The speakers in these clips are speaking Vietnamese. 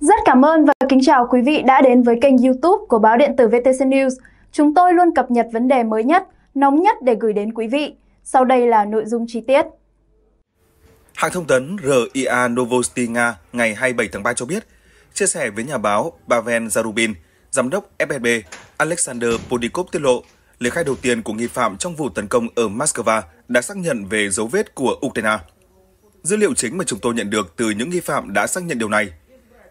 Rất cảm ơn và kính chào quý vị đã đến với kênh youtube của báo điện tử VTC News. Chúng tôi luôn cập nhật vấn đề mới nhất, nóng nhất để gửi đến quý vị. Sau đây là nội dung chi tiết. Hãng thông tấn RIA Novosti Nga ngày 27 tháng 3 cho biết, chia sẻ với nhà báo Pavel Zarubin, giám đốc FSB Alexander Podikov tiết lộ, lời khai đầu tiên của nghi phạm trong vụ tấn công ở Moscow đã xác nhận về dấu vết của Ukraine. Dữ liệu chính mà chúng tôi nhận được từ những nghi phạm đã xác nhận điều này –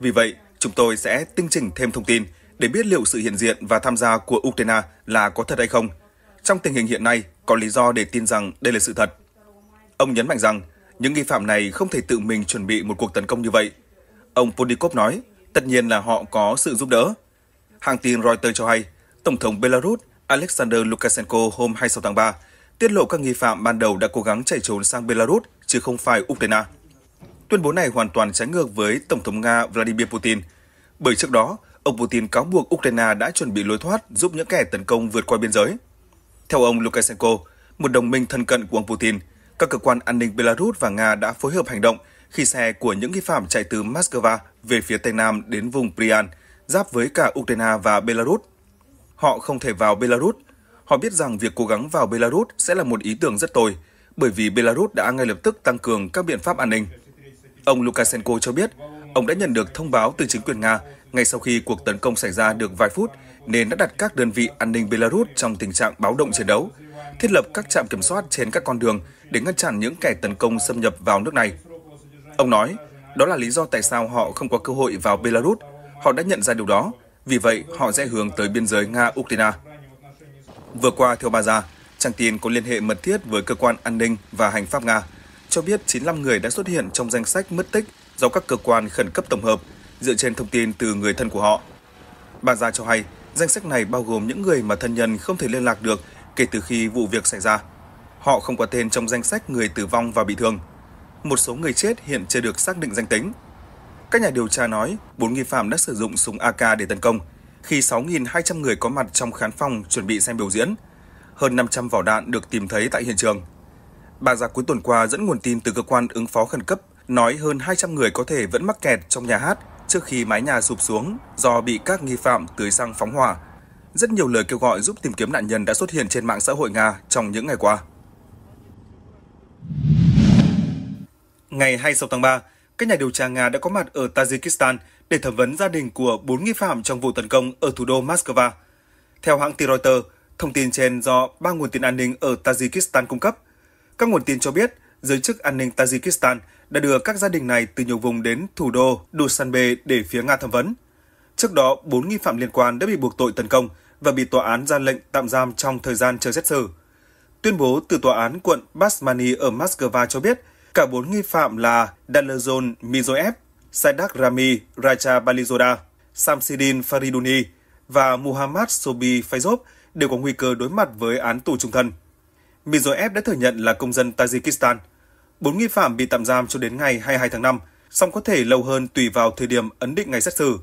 vì vậy, chúng tôi sẽ tinh chỉnh thêm thông tin để biết liệu sự hiện diện và tham gia của Ukraine là có thật hay không. Trong tình hình hiện nay, có lý do để tin rằng đây là sự thật. Ông nhấn mạnh rằng, những nghi phạm này không thể tự mình chuẩn bị một cuộc tấn công như vậy. Ông Ponikov nói, tất nhiên là họ có sự giúp đỡ. Hàng tin Reuters cho hay, Tổng thống Belarus Alexander Lukashenko hôm 26 tháng 3 tiết lộ các nghi phạm ban đầu đã cố gắng chạy trốn sang Belarus chứ không phải Ukraine. Tuyên bố này hoàn toàn trái ngược với Tổng thống Nga Vladimir Putin, bởi trước đó, ông Putin cáo buộc Ukraine đã chuẩn bị lối thoát giúp những kẻ tấn công vượt qua biên giới. Theo ông Lukashenko, một đồng minh thân cận của ông Putin, các cơ quan an ninh Belarus và Nga đã phối hợp hành động khi xe của những nghi phạm chạy từ Moscow về phía Tây Nam đến vùng Prian, giáp với cả Ukraine và Belarus. Họ không thể vào Belarus. Họ biết rằng việc cố gắng vào Belarus sẽ là một ý tưởng rất tồi, bởi vì Belarus đã ngay lập tức tăng cường các biện pháp an ninh. Ông Lukashenko cho biết, ông đã nhận được thông báo từ chính quyền Nga ngay sau khi cuộc tấn công xảy ra được vài phút, nên đã đặt các đơn vị an ninh Belarus trong tình trạng báo động chiến đấu, thiết lập các trạm kiểm soát trên các con đường để ngăn chặn những kẻ tấn công xâm nhập vào nước này. Ông nói, đó là lý do tại sao họ không có cơ hội vào Belarus. Họ đã nhận ra điều đó, vì vậy họ sẽ hướng tới biên giới Nga-Ukraine. Vừa qua, theo Baza, trang tin có liên hệ mật thiết với cơ quan an ninh và hành pháp Nga – cho biết 95 người đã xuất hiện trong danh sách mất tích do các cơ quan khẩn cấp tổng hợp dựa trên thông tin từ người thân của họ. Bà Gia cho hay, danh sách này bao gồm những người mà thân nhân không thể liên lạc được kể từ khi vụ việc xảy ra. Họ không có tên trong danh sách người tử vong và bị thương. Một số người chết hiện chưa được xác định danh tính. Các nhà điều tra nói, bốn nghi phạm đã sử dụng súng AK để tấn công, khi 6.200 người có mặt trong khán phòng chuẩn bị xem biểu diễn. Hơn 500 vỏ đạn được tìm thấy tại hiện trường. Bà già cuối tuần qua dẫn nguồn tin từ cơ quan ứng phó khẩn cấp nói hơn 200 người có thể vẫn mắc kẹt trong nhà hát trước khi mái nhà sụp xuống do bị các nghi phạm tưới xăng phóng hỏa. Rất nhiều lời kêu gọi giúp tìm kiếm nạn nhân đã xuất hiện trên mạng xã hội Nga trong những ngày qua. Ngày 26 tháng 3, các nhà điều tra Nga đã có mặt ở Tajikistan để thẩm vấn gia đình của 4 nghi phạm trong vụ tấn công ở thủ đô Moscow. Theo hãng tin Reuters, thông tin trên do ba nguồn tin an ninh ở Tajikistan cung cấp – các nguồn tin cho biết, giới chức an ninh Tajikistan đã đưa các gia đình này từ nhiều vùng đến thủ đô Dushanbe để phía Nga thẩm vấn. Trước đó, 4 nghi phạm liên quan đã bị buộc tội tấn công và bị tòa án ra lệnh tạm giam trong thời gian chờ xét xử. Tuyên bố từ tòa án quận Basmani ở Moscow cho biết, cả 4 nghi phạm là Dalazon Mizoev, Saidak Rami Raja Balizoda, Samsidin Fariduni và Muhammad Sobi Faizov đều có nguy cơ đối mặt với án tù trung thân. Mirzoev đã thừa nhận là công dân Tajikistan. Bốn nghi phạm bị tạm giam cho đến ngày 22 tháng 5, song có thể lâu hơn tùy vào thời điểm ấn định ngày xét xử.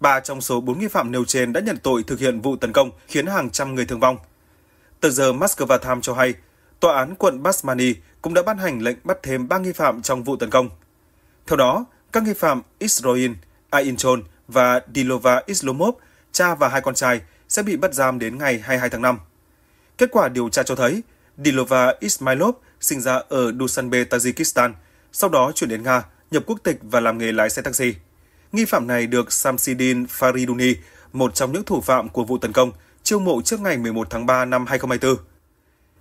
Ba trong số bốn nghi phạm nêu trên đã nhận tội thực hiện vụ tấn công khiến hàng trăm người thương vong. Tờ giờ Moscow Times cho hay, tòa án quận Basmani cũng đã ban hành lệnh bắt thêm ba nghi phạm trong vụ tấn công. Theo đó, các nghi phạm Israel, Ainchon và Dilova Islomov, cha và hai con trai, sẽ bị bắt giam đến ngày 22 tháng 5. Kết quả điều tra cho thấy, Dilova Ismailov sinh ra ở Dushanbe, Tajikistan, sau đó chuyển đến Nga, nhập quốc tịch và làm nghề lái xe taxi. Nghi phạm này được Samsidin Fariduni, một trong những thủ phạm của vụ tấn công, chiêu mộ trước ngày 11 tháng 3 năm 2024.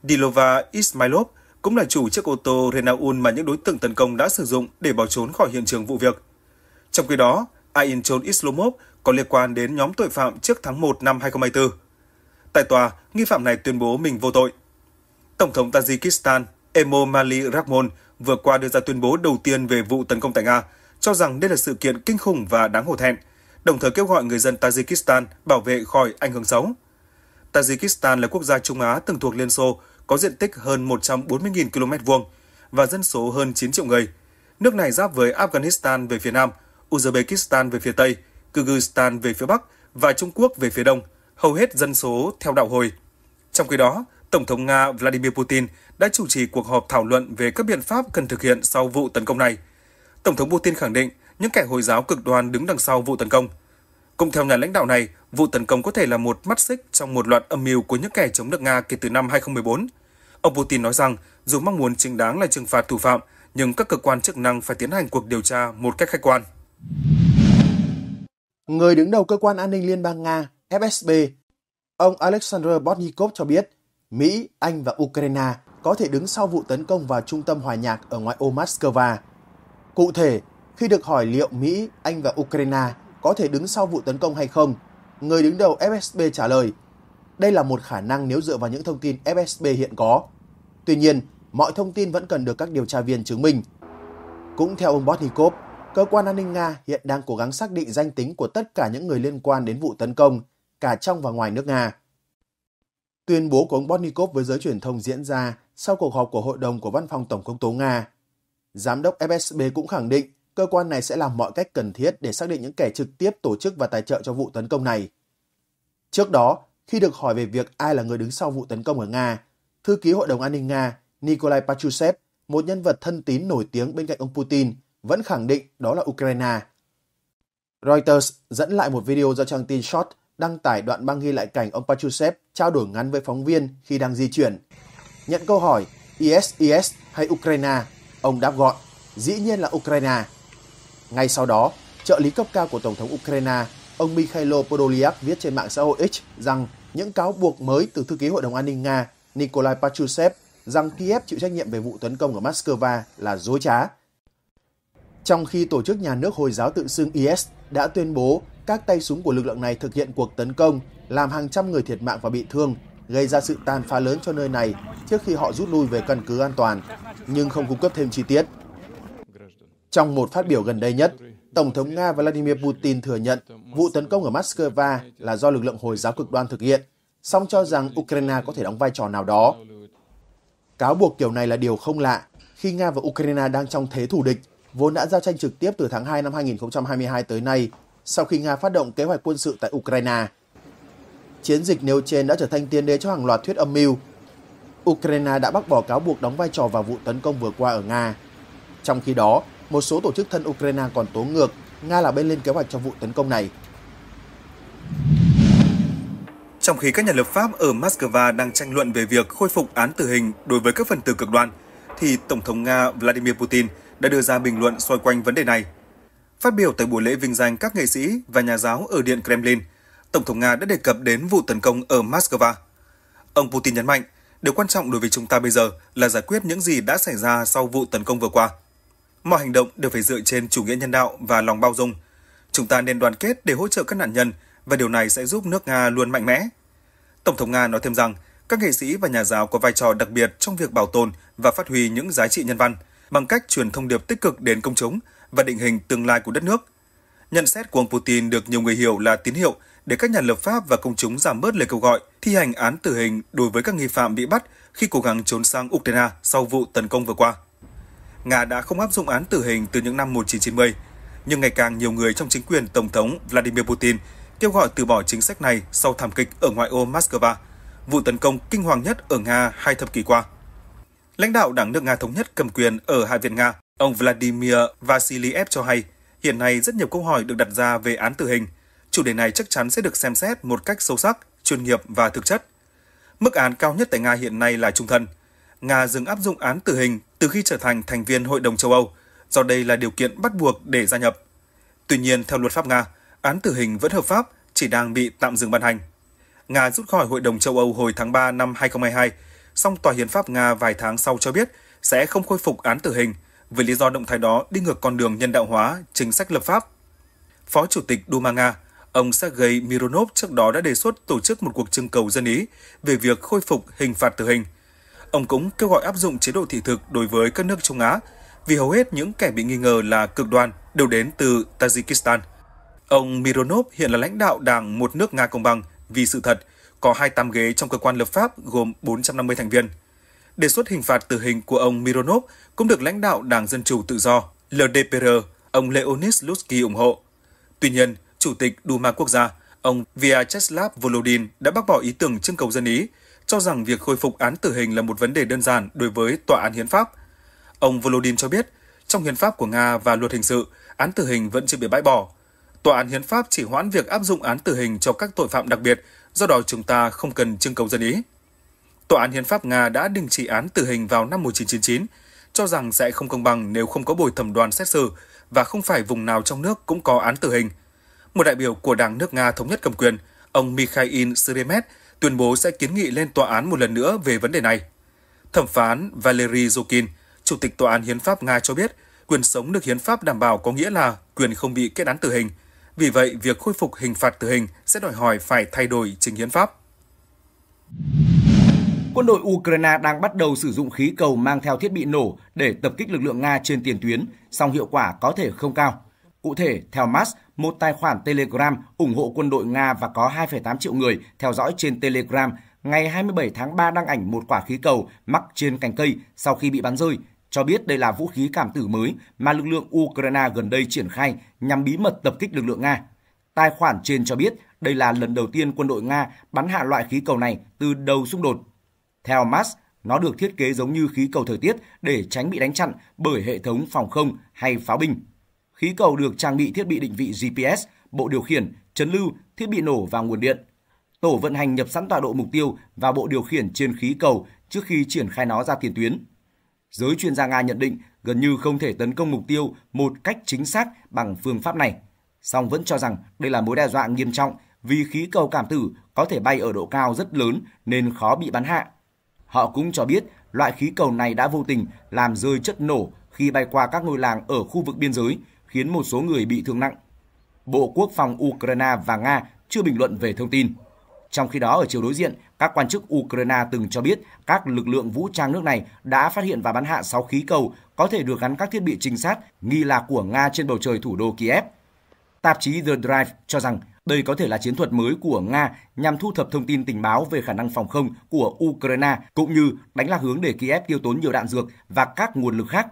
Dilova Ismailov cũng là chủ chiếc ô tô Renault mà những đối tượng tấn công đã sử dụng để bỏ trốn khỏi hiện trường vụ việc. Trong khi đó, Ainchon Islomov có liên quan đến nhóm tội phạm trước tháng 1 năm 2024. Tại tòa, nghi phạm này tuyên bố mình vô tội. Tổng thống Tajikistan Emomali Rahmon vừa qua đưa ra tuyên bố đầu tiên về vụ tấn công tại Nga, cho rằng đây là sự kiện kinh khủng và đáng hổ thẹn, đồng thời kêu gọi người dân Tajikistan bảo vệ khỏi ảnh hưởng xấu. Tajikistan là quốc gia Trung Á từng thuộc Liên Xô, có diện tích hơn 140.000 km vuông và dân số hơn 9 triệu người. Nước này giáp với Afghanistan về phía nam, Uzbekistan về phía tây, Kyrgyzstan về phía bắc và Trung Quốc về phía đông, hầu hết dân số theo đạo Hồi. Trong khi đó, Tổng thống Nga Vladimir Putin đã chủ trì cuộc họp thảo luận về các biện pháp cần thực hiện sau vụ tấn công này. Tổng thống Putin khẳng định những kẻ Hồi giáo cực đoan đứng đằng sau vụ tấn công. Cũng theo nhà lãnh đạo này, vụ tấn công có thể là một mắt xích trong một loạt âm mưu của những kẻ chống nước Nga kể từ năm 2014. Ông Putin nói rằng, dù mong muốn chính đáng là trừng phạt thủ phạm, nhưng các cơ quan chức năng phải tiến hành cuộc điều tra một cách khách quan. Người đứng đầu cơ quan an ninh Liên bang Nga, FSB, ông Alexander Botnikov cho biết, Mỹ, Anh và Ukraine có thể đứng sau vụ tấn công vào trung tâm hòa nhạc ở ngoại ô Moscow. Cụ thể, khi được hỏi liệu Mỹ, Anh và Ukraine có thể đứng sau vụ tấn công hay không, người đứng đầu FSB trả lời, đây là một khả năng nếu dựa vào những thông tin FSB hiện có. Tuy nhiên, mọi thông tin vẫn cần được các điều tra viên chứng minh. Cũng theo ông Botnikov, cơ quan an ninh Nga hiện đang cố gắng xác định danh tính của tất cả những người liên quan đến vụ tấn công, cả trong và ngoài nước Nga. Tuyên bố của ông Bornikov với giới truyền thông diễn ra sau cuộc họp của Hội đồng của Văn phòng Tổng công tố Nga. Giám đốc FSB cũng khẳng định cơ quan này sẽ làm mọi cách cần thiết để xác định những kẻ trực tiếp tổ chức và tài trợ cho vụ tấn công này. Trước đó, khi được hỏi về việc ai là người đứng sau vụ tấn công ở Nga, thư ký Hội đồng An ninh Nga Nikolai Pachusev, một nhân vật thân tín nổi tiếng bên cạnh ông Putin, vẫn khẳng định đó là Ukraine. Reuters dẫn lại một video do trang tin Short đăng tải đoạn băng ghi lại cảnh ông Pachusev trao đổi ngắn với phóng viên khi đang di chuyển. Nhận câu hỏi IS IS hay Ukraine, ông đáp gọn, dĩ nhiên là Ukraine. Ngay sau đó, trợ lý cấp cao của Tổng thống Ukraine, ông Mikhailo Podolyak viết trên mạng xã hội X rằng những cáo buộc mới từ thư ký Hội đồng An ninh Nga Nikolai Pachusev rằng Kiev chịu trách nhiệm về vụ tấn công ở Moscow là dối trá. Trong khi tổ chức nhà nước Hồi giáo tự xưng IS đã tuyên bố các tay súng của lực lượng này thực hiện cuộc tấn công, làm hàng trăm người thiệt mạng và bị thương, gây ra sự tàn phá lớn cho nơi này trước khi họ rút lui về căn cứ an toàn, nhưng không cung cấp thêm chi tiết. Trong một phát biểu gần đây nhất, Tổng thống Nga Vladimir Putin thừa nhận vụ tấn công ở Moscow là do lực lượng Hồi giáo cực đoan thực hiện, song cho rằng Ukraine có thể đóng vai trò nào đó. Cáo buộc kiểu này là điều không lạ khi Nga và Ukraine đang trong thế thù địch, vốn đã giao tranh trực tiếp từ tháng 2 năm 2022 tới nay sau khi Nga phát động kế hoạch quân sự tại Ukraine. Chiến dịch nêu trên đã trở thành tiền đề cho hàng loạt thuyết âm mưu. Ukraine đã bác bỏ cáo buộc đóng vai trò vào vụ tấn công vừa qua ở Nga. Trong khi đó, một số tổ chức thân Ukraine còn tố ngược Nga là bên lên kế hoạch cho vụ tấn công này. Trong khi các nhà lập pháp ở Moscow đang tranh luận về việc khôi phục án tử hình đối với các phần tử cực đoan, thì Tổng thống Nga Vladimir Putin đã đưa ra bình luận xoay quanh vấn đề này. Phát biểu tại buổi lễ vinh danh các nghệ sĩ và nhà giáo ở Điện Kremlin, Tổng thống Nga đã đề cập đến vụ tấn công ở Moscow. Ông Putin nhấn mạnh, điều quan trọng đối với chúng ta bây giờ là giải quyết những gì đã xảy ra sau vụ tấn công vừa qua. Mọi hành động đều phải dựa trên chủ nghĩa nhân đạo và lòng bao dung. Chúng ta nên đoàn kết để hỗ trợ các nạn nhân và điều này sẽ giúp nước Nga luôn mạnh mẽ. Tổng thống Nga nói thêm rằng, các nghệ sĩ và nhà giáo có vai trò đặc biệt trong việc bảo tồn và phát huy những giá trị nhân văn bằng cách truyền thông điệp tích cực đến công chúng – và định hình tương lai của đất nước. Nhận xét của ông Putin được nhiều người hiểu là tín hiệu để các nhà lập pháp và công chúng giảm bớt lời kêu gọi thi hành án tử hình đối với các nghi phạm bị bắt khi cố gắng trốn sang Ukraine sau vụ tấn công vừa qua. Nga đã không áp dụng án tử hình từ những năm 1990, nhưng ngày càng nhiều người trong chính quyền Tổng thống Vladimir Putin kêu gọi từ bỏ chính sách này sau thảm kịch ở ngoại ô Moscow, vụ tấn công kinh hoàng nhất ở Nga hai thập kỷ qua. Lãnh đạo Đảng nước Nga Thống nhất cầm quyền ở Hạ viện Nga Ông Vladimir Vasiliev cho hay, hiện nay rất nhiều câu hỏi được đặt ra về án tử hình. Chủ đề này chắc chắn sẽ được xem xét một cách sâu sắc, chuyên nghiệp và thực chất. Mức án cao nhất tại Nga hiện nay là trung thân. Nga dừng áp dụng án tử hình từ khi trở thành thành viên Hội đồng châu Âu, do đây là điều kiện bắt buộc để gia nhập. Tuy nhiên, theo luật pháp Nga, án tử hình vẫn hợp pháp, chỉ đang bị tạm dừng ban hành. Nga rút khỏi Hội đồng châu Âu hồi tháng 3 năm 2022, song Tòa Hiến pháp Nga vài tháng sau cho biết sẽ không khôi phục án tử hình – với lý do động thái đó đi ngược con đường nhân đạo hóa, chính sách lập pháp. Phó Chủ tịch Duma Nga, ông Sergei Mironov trước đó đã đề xuất tổ chức một cuộc trưng cầu dân ý về việc khôi phục hình phạt tử hình. Ông cũng kêu gọi áp dụng chế độ thị thực đối với các nước Trung Á, vì hầu hết những kẻ bị nghi ngờ là cực đoan đều đến từ Tajikistan. Ông Mironov hiện là lãnh đạo đảng một nước Nga công bằng vì sự thật, có 28 ghế trong cơ quan lập pháp gồm 450 thành viên đề xuất hình phạt tử hình của ông Mironov cũng được lãnh đạo Đảng Dân Chủ Tự do LDPR, ông Leonid Slutsky ủng hộ. Tuy nhiên, Chủ tịch Duma Quốc gia, ông Vyacheslav Volodin đã bác bỏ ý tưởng trưng cầu dân Ý, cho rằng việc khôi phục án tử hình là một vấn đề đơn giản đối với tòa án hiến pháp. Ông Volodin cho biết, trong hiến pháp của Nga và luật hình sự, án tử hình vẫn chưa bị bãi bỏ. Tòa án hiến pháp chỉ hoãn việc áp dụng án tử hình cho các tội phạm đặc biệt, do đó chúng ta không cần trưng cầu dân Ý. Tòa án Hiến pháp Nga đã đình chỉ án tử hình vào năm 1999, cho rằng sẽ không công bằng nếu không có bồi thẩm đoàn xét xử và không phải vùng nào trong nước cũng có án tử hình. Một đại biểu của Đảng nước Nga thống nhất cầm quyền, ông Mikhail Sheremet, tuyên bố sẽ kiến nghị lên tòa án một lần nữa về vấn đề này. Thẩm phán Valery Zokin, Chủ tịch Tòa án Hiến pháp Nga cho biết, quyền sống được hiến pháp đảm bảo có nghĩa là quyền không bị kết án tử hình. Vì vậy, việc khôi phục hình phạt tử hình sẽ đòi hỏi phải thay đổi trình hiến pháp. Quân đội Ukraine đang bắt đầu sử dụng khí cầu mang theo thiết bị nổ để tập kích lực lượng Nga trên tiền tuyến, song hiệu quả có thể không cao. Cụ thể, theo Max, một tài khoản Telegram ủng hộ quân đội Nga và có 2,8 triệu người theo dõi trên Telegram, ngày 27 tháng 3 đăng ảnh một quả khí cầu mắc trên cành cây sau khi bị bắn rơi, cho biết đây là vũ khí cảm tử mới mà lực lượng Ukraine gần đây triển khai nhằm bí mật tập kích lực lượng Nga. Tài khoản trên cho biết đây là lần đầu tiên quân đội Nga bắn hạ loại khí cầu này từ đầu xung đột theo Mas, nó được thiết kế giống như khí cầu thời tiết để tránh bị đánh chặn bởi hệ thống phòng không hay pháo binh. Khí cầu được trang bị thiết bị định vị GPS, bộ điều khiển, chấn lưu, thiết bị nổ và nguồn điện. Tổ vận hành nhập sẵn tọa độ mục tiêu và bộ điều khiển trên khí cầu trước khi triển khai nó ra tiền tuyến. Giới chuyên gia Nga nhận định gần như không thể tấn công mục tiêu một cách chính xác bằng phương pháp này. Song vẫn cho rằng đây là mối đe dọa nghiêm trọng vì khí cầu cảm tử có thể bay ở độ cao rất lớn nên khó bị bắn hạ Họ cũng cho biết loại khí cầu này đã vô tình làm rơi chất nổ khi bay qua các ngôi làng ở khu vực biên giới, khiến một số người bị thương nặng. Bộ Quốc phòng Ukraine và Nga chưa bình luận về thông tin. Trong khi đó, ở chiều đối diện, các quan chức Ukraine từng cho biết các lực lượng vũ trang nước này đã phát hiện và bắn hạ 6 khí cầu có thể được gắn các thiết bị trinh sát nghi là của Nga trên bầu trời thủ đô Kiev. Tạp chí The Drive cho rằng đây có thể là chiến thuật mới của Nga nhằm thu thập thông tin tình báo về khả năng phòng không của Ukraine, cũng như đánh lạc hướng để Kiev tiêu tốn nhiều đạn dược và các nguồn lực khác.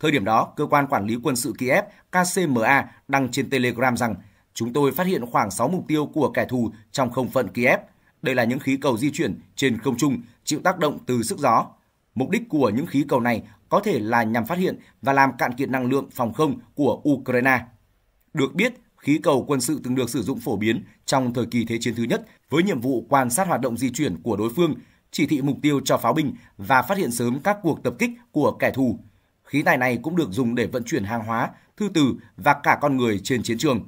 Thời điểm đó, cơ quan quản lý quân sự Kiev KCMA đăng trên Telegram rằng chúng tôi phát hiện khoảng 6 mục tiêu của kẻ thù trong không phận Kiev. Đây là những khí cầu di chuyển trên không trung chịu tác động từ sức gió. Mục đích của những khí cầu này có thể là nhằm phát hiện và làm cạn kiệt năng lượng phòng không của Ukraine. Được biết, khí cầu quân sự từng được sử dụng phổ biến trong thời kỳ Thế chiến thứ nhất với nhiệm vụ quan sát hoạt động di chuyển của đối phương, chỉ thị mục tiêu cho pháo binh và phát hiện sớm các cuộc tập kích của kẻ thù. Khí tài này cũng được dùng để vận chuyển hàng hóa, thư từ và cả con người trên chiến trường.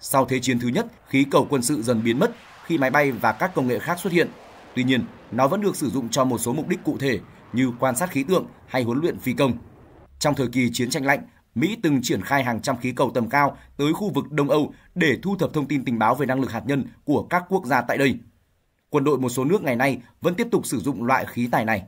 Sau Thế chiến thứ nhất, khí cầu quân sự dần biến mất khi máy bay và các công nghệ khác xuất hiện. Tuy nhiên, nó vẫn được sử dụng cho một số mục đích cụ thể như quan sát khí tượng hay huấn luyện phi công. Trong thời kỳ chiến tranh lạnh, Mỹ từng triển khai hàng trăm khí cầu tầm cao tới khu vực Đông Âu để thu thập thông tin tình báo về năng lực hạt nhân của các quốc gia tại đây. Quân đội một số nước ngày nay vẫn tiếp tục sử dụng loại khí tài này.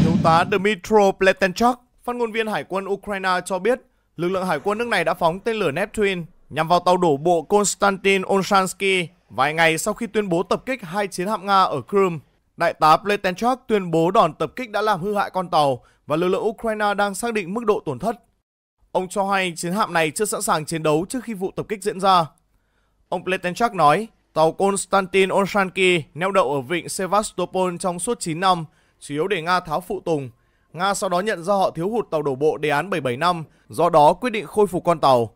Thiếu tá Dmitro Pletenchuk, phát ngôn viên Hải quân Ukraine cho biết, lực lượng hải quân nước này đã phóng tên lửa Neptune nhằm vào tàu đổ bộ Konstantin Onshansky vài ngày sau khi tuyên bố tập kích hai chiến hạm Nga ở Crimea. Đại tá Pletenchuk tuyên bố đòn tập kích đã làm hư hại con tàu và lực lượng Ukraine đang xác định mức độ tổn thất. Ông cho hay chiến hạm này chưa sẵn sàng chiến đấu trước khi vụ tập kích diễn ra. Ông Pletenchuk nói, tàu Konstantin Onshanki neo đậu ở vịnh Sevastopol trong suốt 9 năm, chủ yếu để Nga tháo phụ tùng. Nga sau đó nhận ra họ thiếu hụt tàu đổ bộ đề án 775, do đó quyết định khôi phục con tàu.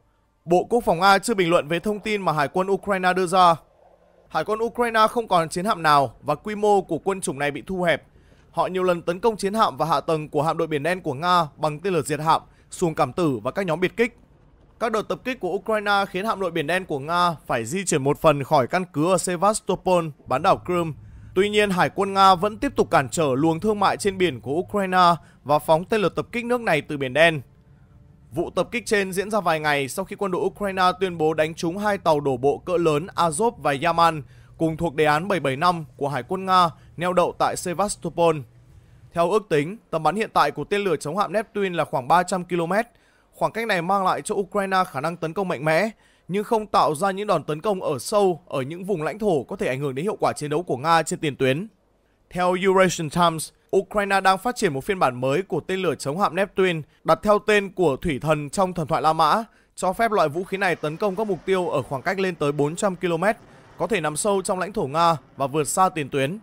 Bộ Quốc phòng Nga chưa bình luận về thông tin mà Hải quân Ukraine đưa ra hải quân Ukraine không còn chiến hạm nào và quy mô của quân chủng này bị thu hẹp. Họ nhiều lần tấn công chiến hạm và hạ tầng của hạm đội biển đen của Nga bằng tên lửa diệt hạm, xuồng cảm tử và các nhóm biệt kích. Các đợt tập kích của Ukraine khiến hạm đội biển đen của Nga phải di chuyển một phần khỏi căn cứ ở Sevastopol, bán đảo Crimea. Tuy nhiên, Hải quân Nga vẫn tiếp tục cản trở luồng thương mại trên biển của Ukraine và phóng tên lửa tập kích nước này từ biển đen. Vụ tập kích trên diễn ra vài ngày sau khi quân đội Ukraine tuyên bố đánh trúng hai tàu đổ bộ cỡ lớn Azov và Yaman cùng thuộc đề án 775 của Hải quân Nga neo đậu tại Sevastopol. Theo ước tính, tầm bắn hiện tại của tên lửa chống hạm Neptune là khoảng 300 km. Khoảng cách này mang lại cho Ukraine khả năng tấn công mạnh mẽ, nhưng không tạo ra những đòn tấn công ở sâu ở những vùng lãnh thổ có thể ảnh hưởng đến hiệu quả chiến đấu của Nga trên tiền tuyến. Theo Eurasian Times, Ukraine đang phát triển một phiên bản mới của tên lửa chống hạm Neptune đặt theo tên của thủy thần trong thần thoại La Mã, cho phép loại vũ khí này tấn công các mục tiêu ở khoảng cách lên tới 400 km, có thể nằm sâu trong lãnh thổ Nga và vượt xa tiền tuyến.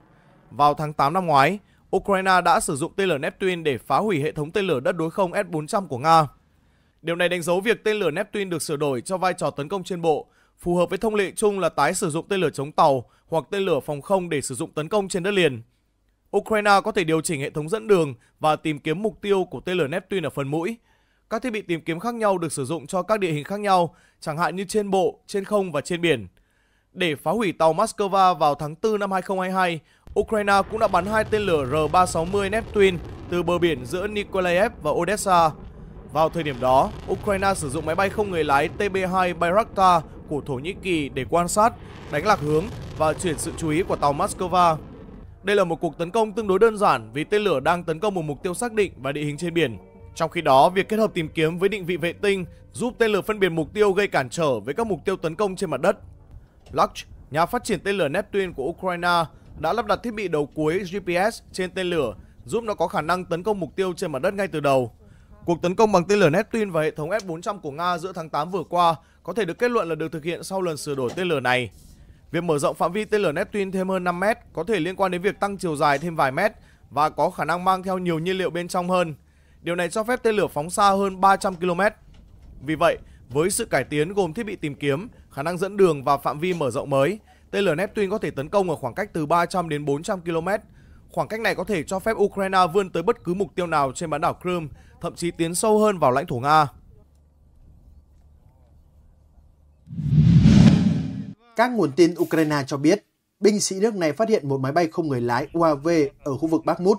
Vào tháng 8 năm ngoái, Ukraine đã sử dụng tên lửa Neptune để phá hủy hệ thống tên lửa đất đối không S-400 của Nga. Điều này đánh dấu việc tên lửa Neptune được sửa đổi cho vai trò tấn công trên bộ, phù hợp với thông lệ chung là tái sử dụng tên lửa chống tàu hoặc tên lửa phòng không để sử dụng tấn công trên đất liền. Ukraine có thể điều chỉnh hệ thống dẫn đường và tìm kiếm mục tiêu của tên lửa Neptune ở phần mũi. Các thiết bị tìm kiếm khác nhau được sử dụng cho các địa hình khác nhau, chẳng hạn như trên bộ, trên không và trên biển. Để phá hủy tàu Moscow vào tháng 4 năm 2022, Ukraine cũng đã bắn hai tên lửa R-360 Neptune từ bờ biển giữa Nikolaev và Odessa. Vào thời điểm đó, Ukraine sử dụng máy bay không người lái TB-2 Bayraktar của Thổ Nhĩ Kỳ để quan sát, đánh lạc hướng và chuyển sự chú ý của tàu Moscow. Đây là một cuộc tấn công tương đối đơn giản vì tên lửa đang tấn công một mục tiêu xác định và địa hình trên biển. Trong khi đó, việc kết hợp tìm kiếm với định vị vệ tinh giúp tên lửa phân biệt mục tiêu gây cản trở với các mục tiêu tấn công trên mặt đất. Lux, nhà phát triển tên lửa Neptune của Ukraine, đã lắp đặt thiết bị đầu cuối GPS trên tên lửa giúp nó có khả năng tấn công mục tiêu trên mặt đất ngay từ đầu. Cuộc tấn công bằng tên lửa Neptune và hệ thống S-400 của Nga giữa tháng 8 vừa qua có thể được kết luận là được thực hiện sau lần sửa đổi tên lửa này. Việc mở rộng phạm vi tên lửa Neptune thêm hơn 5 mét có thể liên quan đến việc tăng chiều dài thêm vài mét và có khả năng mang theo nhiều nhiên liệu bên trong hơn. Điều này cho phép tên lửa phóng xa hơn 300 km. Vì vậy, với sự cải tiến gồm thiết bị tìm kiếm, khả năng dẫn đường và phạm vi mở rộng mới, tên lửa Neptune có thể tấn công ở khoảng cách từ 300 đến 400 km. Khoảng cách này có thể cho phép Ukraine vươn tới bất cứ mục tiêu nào trên bán đảo Crimea, thậm chí tiến sâu hơn vào lãnh thổ Nga. Các nguồn tin Ukraine cho biết, binh sĩ nước này phát hiện một máy bay không người lái UAV ở khu vực Bakhmut.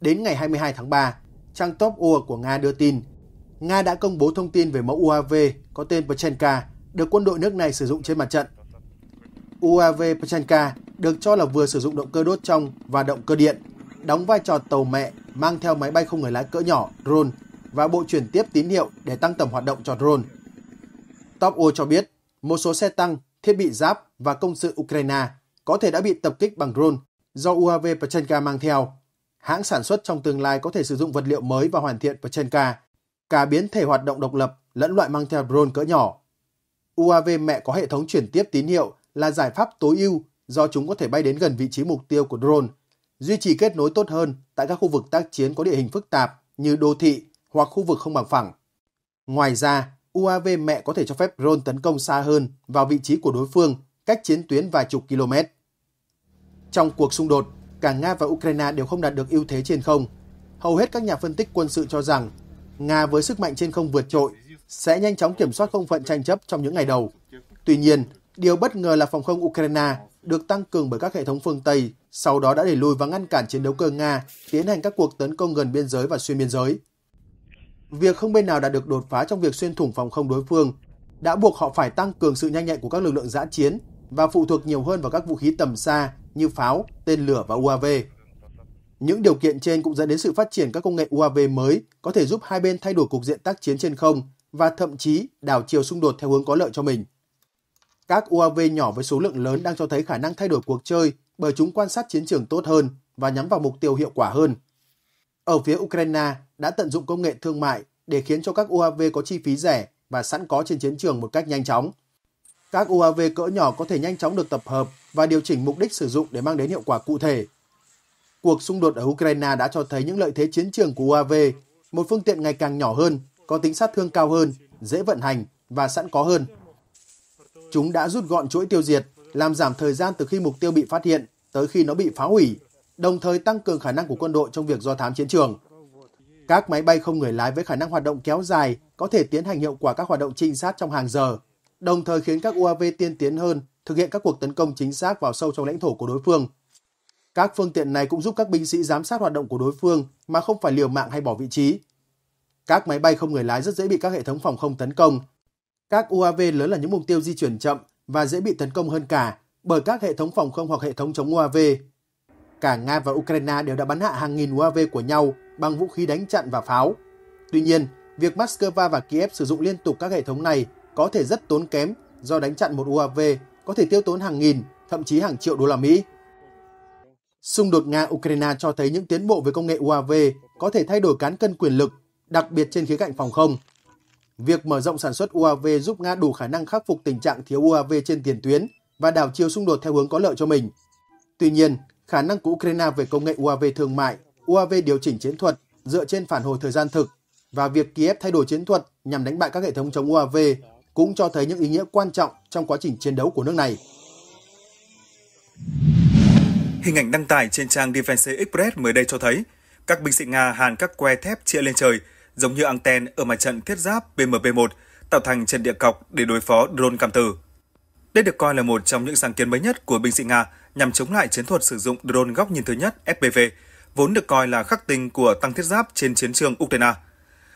Đến ngày 22 tháng 3, trang Top War của Nga đưa tin, Nga đã công bố thông tin về mẫu UAV có tên Pachenka được quân đội nước này sử dụng trên mặt trận. UAV Pachenka được cho là vừa sử dụng động cơ đốt trong và động cơ điện, đóng vai trò tàu mẹ mang theo máy bay không người lái cỡ nhỏ drone và bộ chuyển tiếp tín hiệu để tăng tầm hoạt động cho drone. Top O cho biết, một số xe tăng thiết bị giáp và công sự Ukraine có thể đã bị tập kích bằng drone do UAV Pachenka mang theo. Hãng sản xuất trong tương lai có thể sử dụng vật liệu mới và hoàn thiện Pachenka, cả biến thể hoạt động độc lập lẫn loại mang theo drone cỡ nhỏ. UAV mẹ có hệ thống chuyển tiếp tín hiệu là giải pháp tối ưu do chúng có thể bay đến gần vị trí mục tiêu của drone, duy trì kết nối tốt hơn tại các khu vực tác chiến có địa hình phức tạp như đô thị hoặc khu vực không bằng phẳng. Ngoài ra, UAV mẹ có thể cho phép drone tấn công xa hơn vào vị trí của đối phương, cách chiến tuyến vài chục km. Trong cuộc xung đột, cả Nga và Ukraine đều không đạt được ưu thế trên không. Hầu hết các nhà phân tích quân sự cho rằng Nga với sức mạnh trên không vượt trội sẽ nhanh chóng kiểm soát không phận tranh chấp trong những ngày đầu. Tuy nhiên, điều bất ngờ là phòng không Ukraine được tăng cường bởi các hệ thống phương Tây, sau đó đã đẩy lùi và ngăn cản chiến đấu cơ Nga tiến hành các cuộc tấn công gần biên giới và xuyên biên giới việc không bên nào đã được đột phá trong việc xuyên thủng phòng không đối phương đã buộc họ phải tăng cường sự nhanh nhẹn của các lực lượng giã chiến và phụ thuộc nhiều hơn vào các vũ khí tầm xa như pháo, tên lửa và UAV. Những điều kiện trên cũng dẫn đến sự phát triển các công nghệ UAV mới có thể giúp hai bên thay đổi cục diện tác chiến trên không và thậm chí đảo chiều xung đột theo hướng có lợi cho mình. Các UAV nhỏ với số lượng lớn đang cho thấy khả năng thay đổi cuộc chơi bởi chúng quan sát chiến trường tốt hơn và nhắm vào mục tiêu hiệu quả hơn. Ở phía Ukraine đã tận dụng công nghệ thương mại để khiến cho các UAV có chi phí rẻ và sẵn có trên chiến trường một cách nhanh chóng. Các UAV cỡ nhỏ có thể nhanh chóng được tập hợp và điều chỉnh mục đích sử dụng để mang đến hiệu quả cụ thể. Cuộc xung đột ở Ukraine đã cho thấy những lợi thế chiến trường của UAV, một phương tiện ngày càng nhỏ hơn, có tính sát thương cao hơn, dễ vận hành và sẵn có hơn. Chúng đã rút gọn chuỗi tiêu diệt, làm giảm thời gian từ khi mục tiêu bị phát hiện tới khi nó bị phá hủy đồng thời tăng cường khả năng của quân đội trong việc do thám chiến trường. Các máy bay không người lái với khả năng hoạt động kéo dài có thể tiến hành hiệu quả các hoạt động trinh sát trong hàng giờ, đồng thời khiến các UAV tiên tiến hơn thực hiện các cuộc tấn công chính xác vào sâu trong lãnh thổ của đối phương. Các phương tiện này cũng giúp các binh sĩ giám sát hoạt động của đối phương mà không phải liều mạng hay bỏ vị trí. Các máy bay không người lái rất dễ bị các hệ thống phòng không tấn công. Các UAV lớn là những mục tiêu di chuyển chậm và dễ bị tấn công hơn cả bởi các hệ thống phòng không hoặc hệ thống chống UAV Cả Nga và Ukraine đều đã bắn hạ hàng nghìn UAV của nhau bằng vũ khí đánh chặn và pháo. Tuy nhiên, việc Moscow và Kiev sử dụng liên tục các hệ thống này có thể rất tốn kém do đánh chặn một UAV có thể tiêu tốn hàng nghìn, thậm chí hàng triệu đô la Mỹ. Xung đột Nga-Ukraine cho thấy những tiến bộ về công nghệ UAV có thể thay đổi cán cân quyền lực, đặc biệt trên khía cạnh phòng không. Việc mở rộng sản xuất UAV giúp Nga đủ khả năng khắc phục tình trạng thiếu UAV trên tiền tuyến và đảo chiều xung đột theo hướng có lợi cho mình. Tuy nhiên, khả năng của Ukraine về công nghệ UAV thương mại, UAV điều chỉnh chiến thuật dựa trên phản hồi thời gian thực và việc Kiev thay đổi chiến thuật nhằm đánh bại các hệ thống chống UAV cũng cho thấy những ý nghĩa quan trọng trong quá trình chiến đấu của nước này. Hình ảnh đăng tải trên trang Defense Express mới đây cho thấy các binh sĩ Nga hàn các que thép chia lên trời giống như anten ở mặt trận thiết giáp BMP-1 tạo thành trận địa cọc để đối phó drone cảm tử. Đây được coi là một trong những sáng kiến mới nhất của binh sĩ Nga nhằm chống lại chiến thuật sử dụng drone góc nhìn thứ nhất FPV, vốn được coi là khắc tinh của tăng thiết giáp trên chiến trường Ukraine.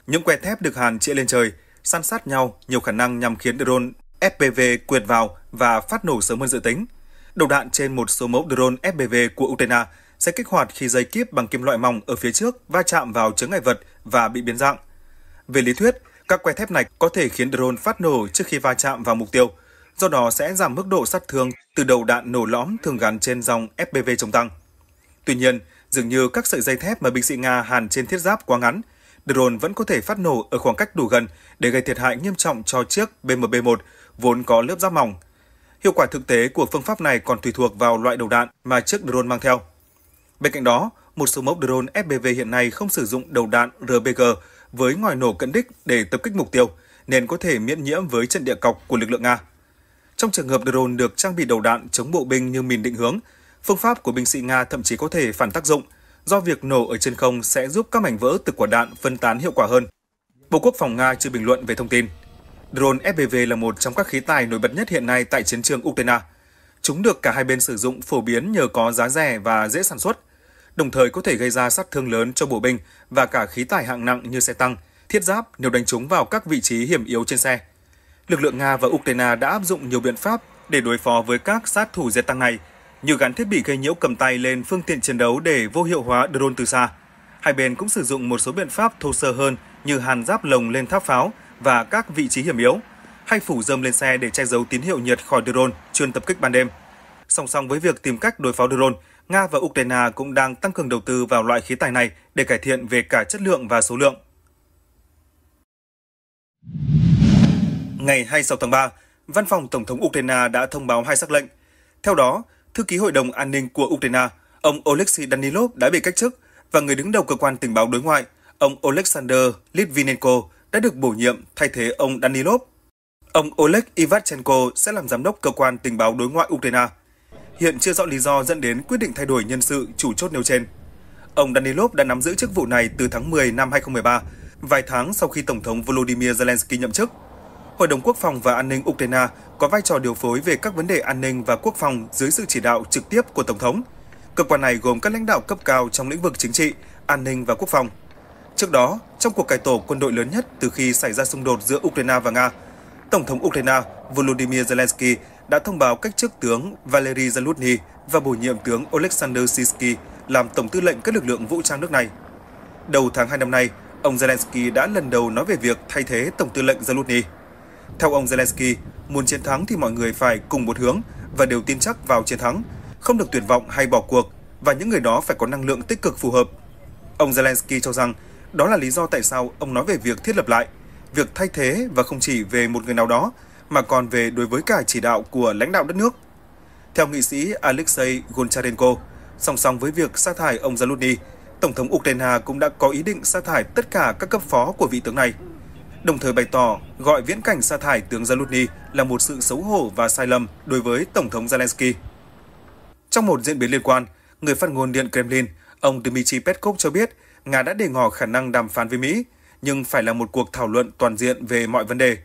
Những que thép được Hàn chĩa lên trời, san sát nhau nhiều khả năng nhằm khiến drone FPV quyệt vào và phát nổ sớm hơn dự tính. Đầu đạn trên một số mẫu drone FPV của Ukraine sẽ kích hoạt khi dây kiếp bằng kim loại mỏng ở phía trước va chạm vào chướng ngại vật và bị biến dạng. Về lý thuyết, các que thép này có thể khiến drone phát nổ trước khi va chạm vào mục tiêu – do đó sẽ giảm mức độ sát thương từ đầu đạn nổ lõm thường gắn trên dòng FPV chống tăng. Tuy nhiên, dường như các sợi dây thép mà binh sĩ Nga hàn trên thiết giáp quá ngắn, drone vẫn có thể phát nổ ở khoảng cách đủ gần để gây thiệt hại nghiêm trọng cho chiếc BMB-1 vốn có lớp giáp mỏng. Hiệu quả thực tế của phương pháp này còn tùy thuộc vào loại đầu đạn mà chiếc drone mang theo. Bên cạnh đó, một số mẫu drone FPV hiện nay không sử dụng đầu đạn RBG với ngòi nổ cận đích để tập kích mục tiêu, nên có thể miễn nhiễm với trận địa cọc của lực lượng Nga. Trong trường hợp drone được trang bị đầu đạn chống bộ binh như mìn định hướng, phương pháp của binh sĩ Nga thậm chí có thể phản tác dụng, do việc nổ ở trên không sẽ giúp các mảnh vỡ từ quả đạn phân tán hiệu quả hơn. Bộ Quốc phòng Nga chưa bình luận về thông tin. Drone FPV là một trong các khí tài nổi bật nhất hiện nay tại chiến trường Ukraine. Chúng được cả hai bên sử dụng phổ biến nhờ có giá rẻ và dễ sản xuất, đồng thời có thể gây ra sát thương lớn cho bộ binh và cả khí tài hạng nặng như xe tăng, thiết giáp nếu đánh trúng vào các vị trí hiểm yếu trên xe lực lượng Nga và Ukraine đã áp dụng nhiều biện pháp để đối phó với các sát thủ diệt tăng này, như gắn thiết bị gây nhiễu cầm tay lên phương tiện chiến đấu để vô hiệu hóa drone từ xa. Hai bên cũng sử dụng một số biện pháp thô sơ hơn như hàn giáp lồng lên tháp pháo và các vị trí hiểm yếu, hay phủ dơm lên xe để che giấu tín hiệu nhiệt khỏi drone chuyên tập kích ban đêm. Song song với việc tìm cách đối phó drone, Nga và Ukraine cũng đang tăng cường đầu tư vào loại khí tài này để cải thiện về cả chất lượng và số lượng. ngày 26 tháng 3, Văn phòng Tổng thống Ukraine đã thông báo hai sắc lệnh. Theo đó, Thư ký Hội đồng An ninh của Ukraine, ông Oleksiy Danilov đã bị cách chức và người đứng đầu cơ quan tình báo đối ngoại, ông Oleksandr Litvinenko đã được bổ nhiệm thay thế ông Danilov. Ông Oleg Ivachenko sẽ làm giám đốc cơ quan tình báo đối ngoại Ukraine. Hiện chưa rõ lý do dẫn đến quyết định thay đổi nhân sự chủ chốt nêu trên. Ông Danilov đã nắm giữ chức vụ này từ tháng 10 năm 2013, vài tháng sau khi Tổng thống Volodymyr Zelensky nhậm chức. Hội đồng Quốc phòng và An ninh Ukraine có vai trò điều phối về các vấn đề an ninh và quốc phòng dưới sự chỉ đạo trực tiếp của Tổng thống. Cơ quan này gồm các lãnh đạo cấp cao trong lĩnh vực chính trị, an ninh và quốc phòng. Trước đó, trong cuộc cải tổ quân đội lớn nhất từ khi xảy ra xung đột giữa Ukraine và Nga, Tổng thống Ukraine Volodymyr Zelensky đã thông báo cách chức tướng Valery Zaluzny và bổ nhiệm tướng Oleksandr Sisky làm tổng tư lệnh các lực lượng vũ trang nước này. Đầu tháng 2 năm nay, ông Zelensky đã lần đầu nói về việc thay thế tổng tư lệnh Zaluzny. Theo ông Zelensky, muốn chiến thắng thì mọi người phải cùng một hướng và đều tin chắc vào chiến thắng, không được tuyệt vọng hay bỏ cuộc và những người đó phải có năng lượng tích cực phù hợp. Ông Zelensky cho rằng đó là lý do tại sao ông nói về việc thiết lập lại, việc thay thế và không chỉ về một người nào đó mà còn về đối với cả chỉ đạo của lãnh đạo đất nước. Theo nghị sĩ Alexei Goncharenko, song song với việc sa thải ông Zaludny, Tổng thống Ukraine cũng đã có ý định sa thải tất cả các cấp phó của vị tướng này đồng thời bày tỏ gọi viễn cảnh sa thải tướng Zalutny là một sự xấu hổ và sai lầm đối với Tổng thống Zelensky. Trong một diễn biến liên quan, người phát ngôn Điện Kremlin, ông Dmitry Peskov cho biết Nga đã đề ngỏ khả năng đàm phán với Mỹ, nhưng phải là một cuộc thảo luận toàn diện về mọi vấn đề.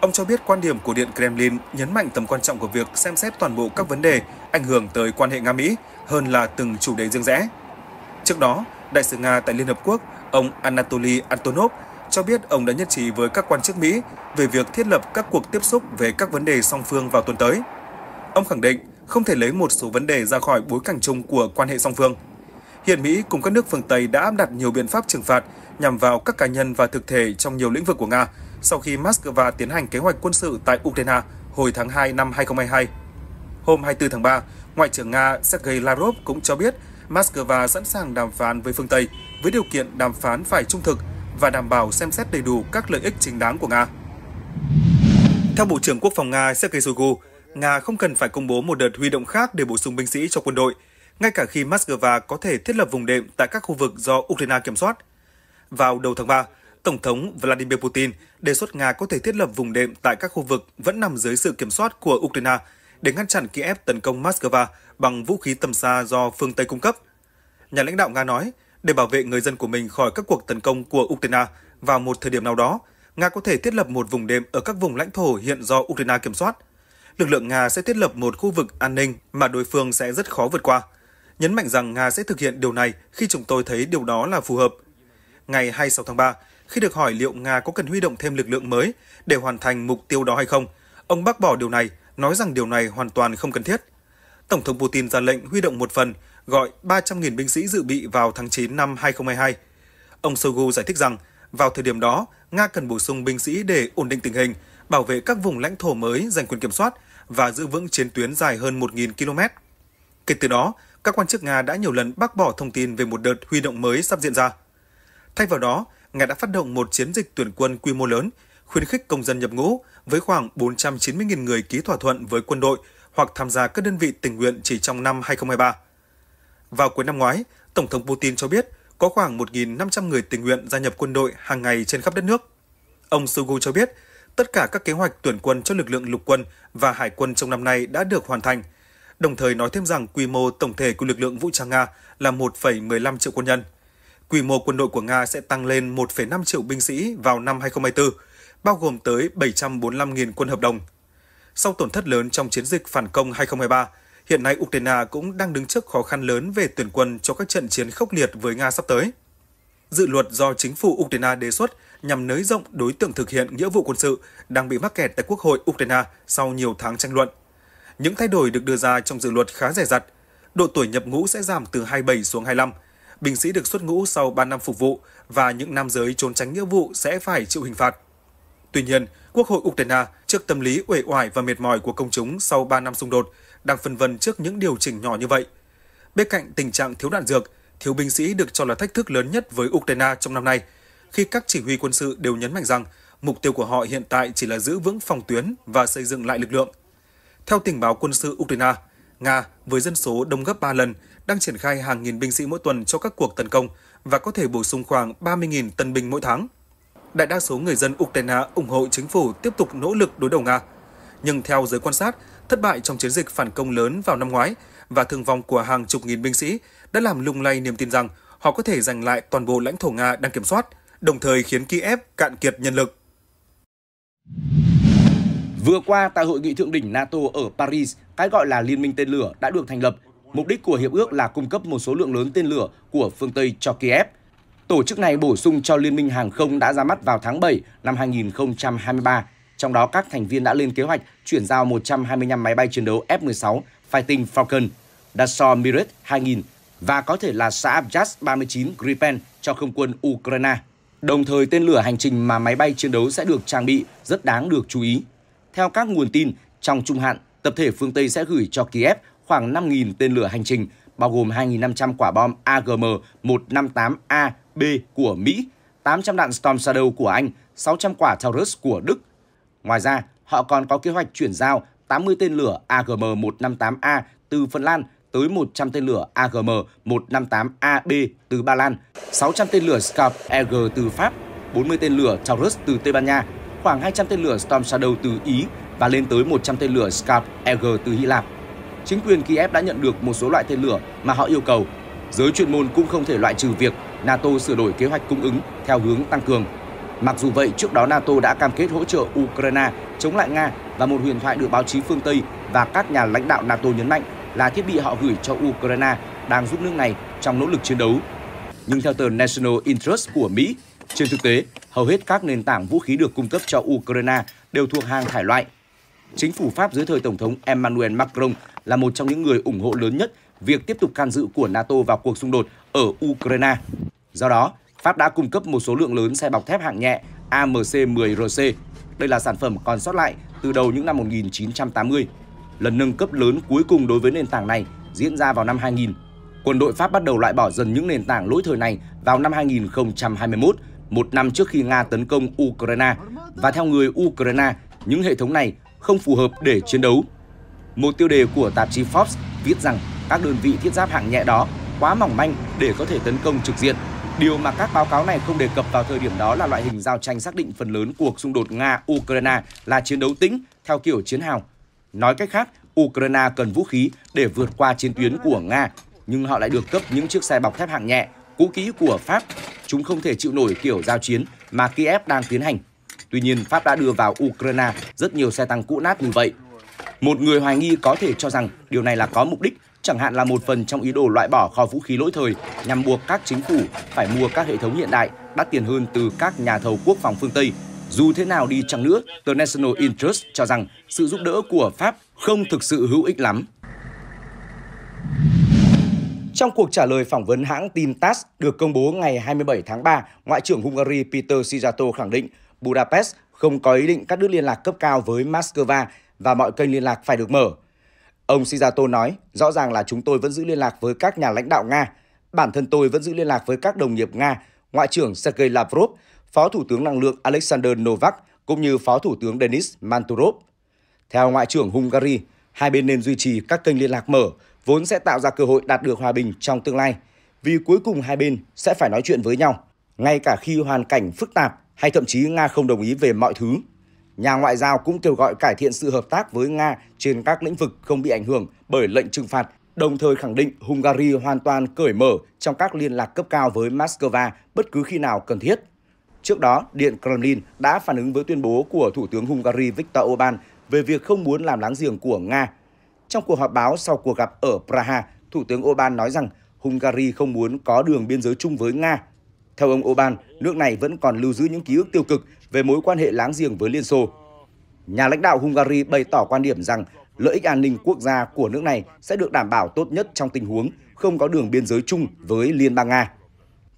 Ông cho biết quan điểm của Điện Kremlin nhấn mạnh tầm quan trọng của việc xem xét toàn bộ các vấn đề ảnh hưởng tới quan hệ Nga-Mỹ hơn là từng chủ đề riêng rẽ. Trước đó, Đại sứ Nga tại Liên Hợp Quốc, ông Anatoly Antonov cho biết ông đã nhất trí với các quan chức Mỹ về việc thiết lập các cuộc tiếp xúc về các vấn đề song phương vào tuần tới. Ông khẳng định không thể lấy một số vấn đề ra khỏi bối cảnh chung của quan hệ song phương. Hiện Mỹ cùng các nước phương Tây đã áp đặt nhiều biện pháp trừng phạt nhằm vào các cá nhân và thực thể trong nhiều lĩnh vực của Nga sau khi Moscow tiến hành kế hoạch quân sự tại Ukraine hồi tháng 2 năm 2022. Hôm 24 tháng 3, Ngoại trưởng Nga Sergei Lavrov cũng cho biết Moscow sẵn sàng đàm phán với phương Tây với điều kiện đàm phán phải trung thực và đảm bảo xem xét đầy đủ các lợi ích chính đáng của Nga. Theo Bộ trưởng Quốc phòng Nga Sergei Shoigu, Nga không cần phải công bố một đợt huy động khác để bổ sung binh sĩ cho quân đội, ngay cả khi Moscow có thể thiết lập vùng đệm tại các khu vực do Ukraine kiểm soát. Vào đầu tháng 3, Tổng thống Vladimir Putin đề xuất Nga có thể thiết lập vùng đệm tại các khu vực vẫn nằm dưới sự kiểm soát của Ukraine để ngăn chặn Kiev tấn công Moscow bằng vũ khí tầm xa do phương Tây cung cấp. Nhà lãnh đạo Nga nói, để bảo vệ người dân của mình khỏi các cuộc tấn công của Ukraine vào một thời điểm nào đó, Nga có thể thiết lập một vùng đệm ở các vùng lãnh thổ hiện do Ukraine kiểm soát. Lực lượng Nga sẽ thiết lập một khu vực an ninh mà đối phương sẽ rất khó vượt qua. Nhấn mạnh rằng Nga sẽ thực hiện điều này khi chúng tôi thấy điều đó là phù hợp. Ngày 26 tháng 3, khi được hỏi liệu Nga có cần huy động thêm lực lượng mới để hoàn thành mục tiêu đó hay không, ông bác bỏ điều này, nói rằng điều này hoàn toàn không cần thiết. Tổng thống Putin ra lệnh huy động một phần gọi 300.000 binh sĩ dự bị vào tháng 9 năm 2022. Ông Shoigu giải thích rằng, vào thời điểm đó, Nga cần bổ sung binh sĩ để ổn định tình hình, bảo vệ các vùng lãnh thổ mới giành quyền kiểm soát và giữ vững chiến tuyến dài hơn 1.000 km. Kể từ đó, các quan chức Nga đã nhiều lần bác bỏ thông tin về một đợt huy động mới sắp diễn ra. Thay vào đó, Nga đã phát động một chiến dịch tuyển quân quy mô lớn, khuyến khích công dân nhập ngũ với khoảng 490.000 người ký thỏa thuận với quân đội hoặc tham gia các đơn vị tình nguyện chỉ trong năm 2023. Vào cuối năm ngoái, Tổng thống Putin cho biết có khoảng 1.500 người tình nguyện gia nhập quân đội hàng ngày trên khắp đất nước. Ông Shoigu cho biết, tất cả các kế hoạch tuyển quân cho lực lượng lục quân và hải quân trong năm nay đã được hoàn thành, đồng thời nói thêm rằng quy mô tổng thể của lực lượng vũ trang Nga là 1,15 triệu quân nhân. Quy mô quân đội của Nga sẽ tăng lên 1,5 triệu binh sĩ vào năm 2024, bao gồm tới 745.000 quân hợp đồng. Sau tổn thất lớn trong chiến dịch phản công 2023, Hiện nay, Ukraine cũng đang đứng trước khó khăn lớn về tuyển quân cho các trận chiến khốc liệt với Nga sắp tới. Dự luật do chính phủ Ukraine đề xuất nhằm nới rộng đối tượng thực hiện nghĩa vụ quân sự đang bị mắc kẹt tại Quốc hội Ukraine sau nhiều tháng tranh luận. Những thay đổi được đưa ra trong dự luật khá rẻ rặt. Độ tuổi nhập ngũ sẽ giảm từ 27 xuống 25. Binh sĩ được xuất ngũ sau 3 năm phục vụ và những nam giới trốn tránh nghĩa vụ sẽ phải chịu hình phạt. Tuy nhiên, Quốc hội Ukraine trước tâm lý uể oải và mệt mỏi của công chúng sau 3 năm xung đột đang phân vân trước những điều chỉnh nhỏ như vậy. Bên cạnh tình trạng thiếu đạn dược, thiếu binh sĩ được cho là thách thức lớn nhất với Ukraine trong năm nay, khi các chỉ huy quân sự đều nhấn mạnh rằng mục tiêu của họ hiện tại chỉ là giữ vững phòng tuyến và xây dựng lại lực lượng. Theo tình báo quân sự Ukraine, Nga với dân số đông gấp 3 lần đang triển khai hàng nghìn binh sĩ mỗi tuần cho các cuộc tấn công và có thể bổ sung khoảng 30.000 tân binh mỗi tháng. Đại đa số người dân Ukraine ủng hộ chính phủ tiếp tục nỗ lực đối đầu Nga. Nhưng theo giới quan sát, thất bại trong chiến dịch phản công lớn vào năm ngoái và thương vong của hàng chục nghìn binh sĩ đã làm lung lay niềm tin rằng họ có thể giành lại toàn bộ lãnh thổ Nga đang kiểm soát, đồng thời khiến Kiev cạn kiệt nhân lực. Vừa qua, tại hội nghị thượng đỉnh NATO ở Paris, cái gọi là Liên minh tên lửa đã được thành lập. Mục đích của hiệp ước là cung cấp một số lượng lớn tên lửa của phương Tây cho Kiev. Tổ chức này bổ sung cho Liên minh hàng không đã ra mắt vào tháng 7 năm 2023 trong đó các thành viên đã lên kế hoạch chuyển giao 125 máy bay chiến đấu F-16 Fighting Falcon, Dassault Mirage 2000 và có thể là saab Jas-39 Gripen cho không quân Ukraine. Đồng thời tên lửa hành trình mà máy bay chiến đấu sẽ được trang bị rất đáng được chú ý. Theo các nguồn tin, trong trung hạn, tập thể phương Tây sẽ gửi cho Kiev khoảng 5.000 tên lửa hành trình, bao gồm 2.500 quả bom AGM-158A-B của Mỹ, 800 đạn Storm Shadow của Anh, 600 quả Taurus của Đức Ngoài ra, họ còn có kế hoạch chuyển giao 80 tên lửa AGM-158A từ Phần Lan tới 100 tên lửa AGM-158AB từ Ba Lan, 600 tên lửa Scalp EG từ Pháp, 40 tên lửa Taurus từ Tây Ban Nha, khoảng 200 tên lửa Storm Shadow từ Ý và lên tới 100 tên lửa Scalp EG từ Hy Lạp. Chính quyền Kiev đã nhận được một số loại tên lửa mà họ yêu cầu. Giới chuyên môn cũng không thể loại trừ việc NATO sửa đổi kế hoạch cung ứng theo hướng tăng cường Mặc dù vậy, trước đó NATO đã cam kết hỗ trợ Ukraine chống lại Nga và một huyền thoại được báo chí phương Tây và các nhà lãnh đạo NATO nhấn mạnh là thiết bị họ gửi cho Ukraine đang giúp nước này trong nỗ lực chiến đấu. Nhưng theo tờ National Interest của Mỹ, trên thực tế, hầu hết các nền tảng vũ khí được cung cấp cho Ukraine đều thuộc hàng thải loại. Chính phủ Pháp dưới thời Tổng thống Emmanuel Macron là một trong những người ủng hộ lớn nhất việc tiếp tục can dự của NATO vào cuộc xung đột ở Ukraine. Do đó, Pháp đã cung cấp một số lượng lớn xe bọc thép hạng nhẹ AMC-10RC. Đây là sản phẩm còn sót lại từ đầu những năm 1980. Lần nâng cấp lớn cuối cùng đối với nền tảng này diễn ra vào năm 2000. Quân đội Pháp bắt đầu loại bỏ dần những nền tảng lỗi thời này vào năm 2021, một năm trước khi Nga tấn công Ukraine. Và theo người Ukraine, những hệ thống này không phù hợp để chiến đấu. Một tiêu đề của tạp chí Forbes viết rằng các đơn vị thiết giáp hạng nhẹ đó quá mỏng manh để có thể tấn công trực diện Điều mà các báo cáo này không đề cập vào thời điểm đó là loại hình giao tranh xác định phần lớn cuộc xung đột Nga-Ukraine là chiến đấu tĩnh theo kiểu chiến hào. Nói cách khác, Ukraine cần vũ khí để vượt qua chiến tuyến của Nga, nhưng họ lại được cấp những chiếc xe bọc thép hạng nhẹ, cũ kỹ của Pháp. Chúng không thể chịu nổi kiểu giao chiến mà Kiev đang tiến hành. Tuy nhiên, Pháp đã đưa vào Ukraine rất nhiều xe tăng cũ nát như vậy. Một người hoài nghi có thể cho rằng điều này là có mục đích chẳng hạn là một phần trong ý đồ loại bỏ kho vũ khí lỗi thời nhằm buộc các chính phủ phải mua các hệ thống hiện đại đắt tiền hơn từ các nhà thầu quốc phòng phương Tây. Dù thế nào đi chăng nữa, The National Interest cho rằng sự giúp đỡ của Pháp không thực sự hữu ích lắm. Trong cuộc trả lời phỏng vấn hãng tin TASS được công bố ngày 27 tháng 3, Ngoại trưởng Hungary Peter Szijjarto khẳng định Budapest không có ý định cắt đứt liên lạc cấp cao với Moscow và mọi kênh liên lạc phải được mở. Ông Shizato nói, rõ ràng là chúng tôi vẫn giữ liên lạc với các nhà lãnh đạo Nga. Bản thân tôi vẫn giữ liên lạc với các đồng nghiệp Nga, Ngoại trưởng Sergei Lavrov, Phó Thủ tướng Năng lượng Alexander Novak cũng như Phó Thủ tướng Denis Manturov. Theo Ngoại trưởng Hungary, hai bên nên duy trì các kênh liên lạc mở, vốn sẽ tạo ra cơ hội đạt được hòa bình trong tương lai, vì cuối cùng hai bên sẽ phải nói chuyện với nhau, ngay cả khi hoàn cảnh phức tạp hay thậm chí Nga không đồng ý về mọi thứ. Nhà ngoại giao cũng kêu gọi cải thiện sự hợp tác với Nga trên các lĩnh vực không bị ảnh hưởng bởi lệnh trừng phạt, đồng thời khẳng định Hungary hoàn toàn cởi mở trong các liên lạc cấp cao với Moscow bất cứ khi nào cần thiết. Trước đó, Điện Kremlin đã phản ứng với tuyên bố của Thủ tướng Hungary Viktor Orbán về việc không muốn làm láng giềng của Nga. Trong cuộc họp báo sau cuộc gặp ở Praha, Thủ tướng Orbán nói rằng Hungary không muốn có đường biên giới chung với Nga theo ông Oban, nước này vẫn còn lưu giữ những ký ức tiêu cực về mối quan hệ láng giềng với Liên Xô. Nhà lãnh đạo Hungary bày tỏ quan điểm rằng lợi ích an ninh quốc gia của nước này sẽ được đảm bảo tốt nhất trong tình huống không có đường biên giới chung với Liên bang Nga.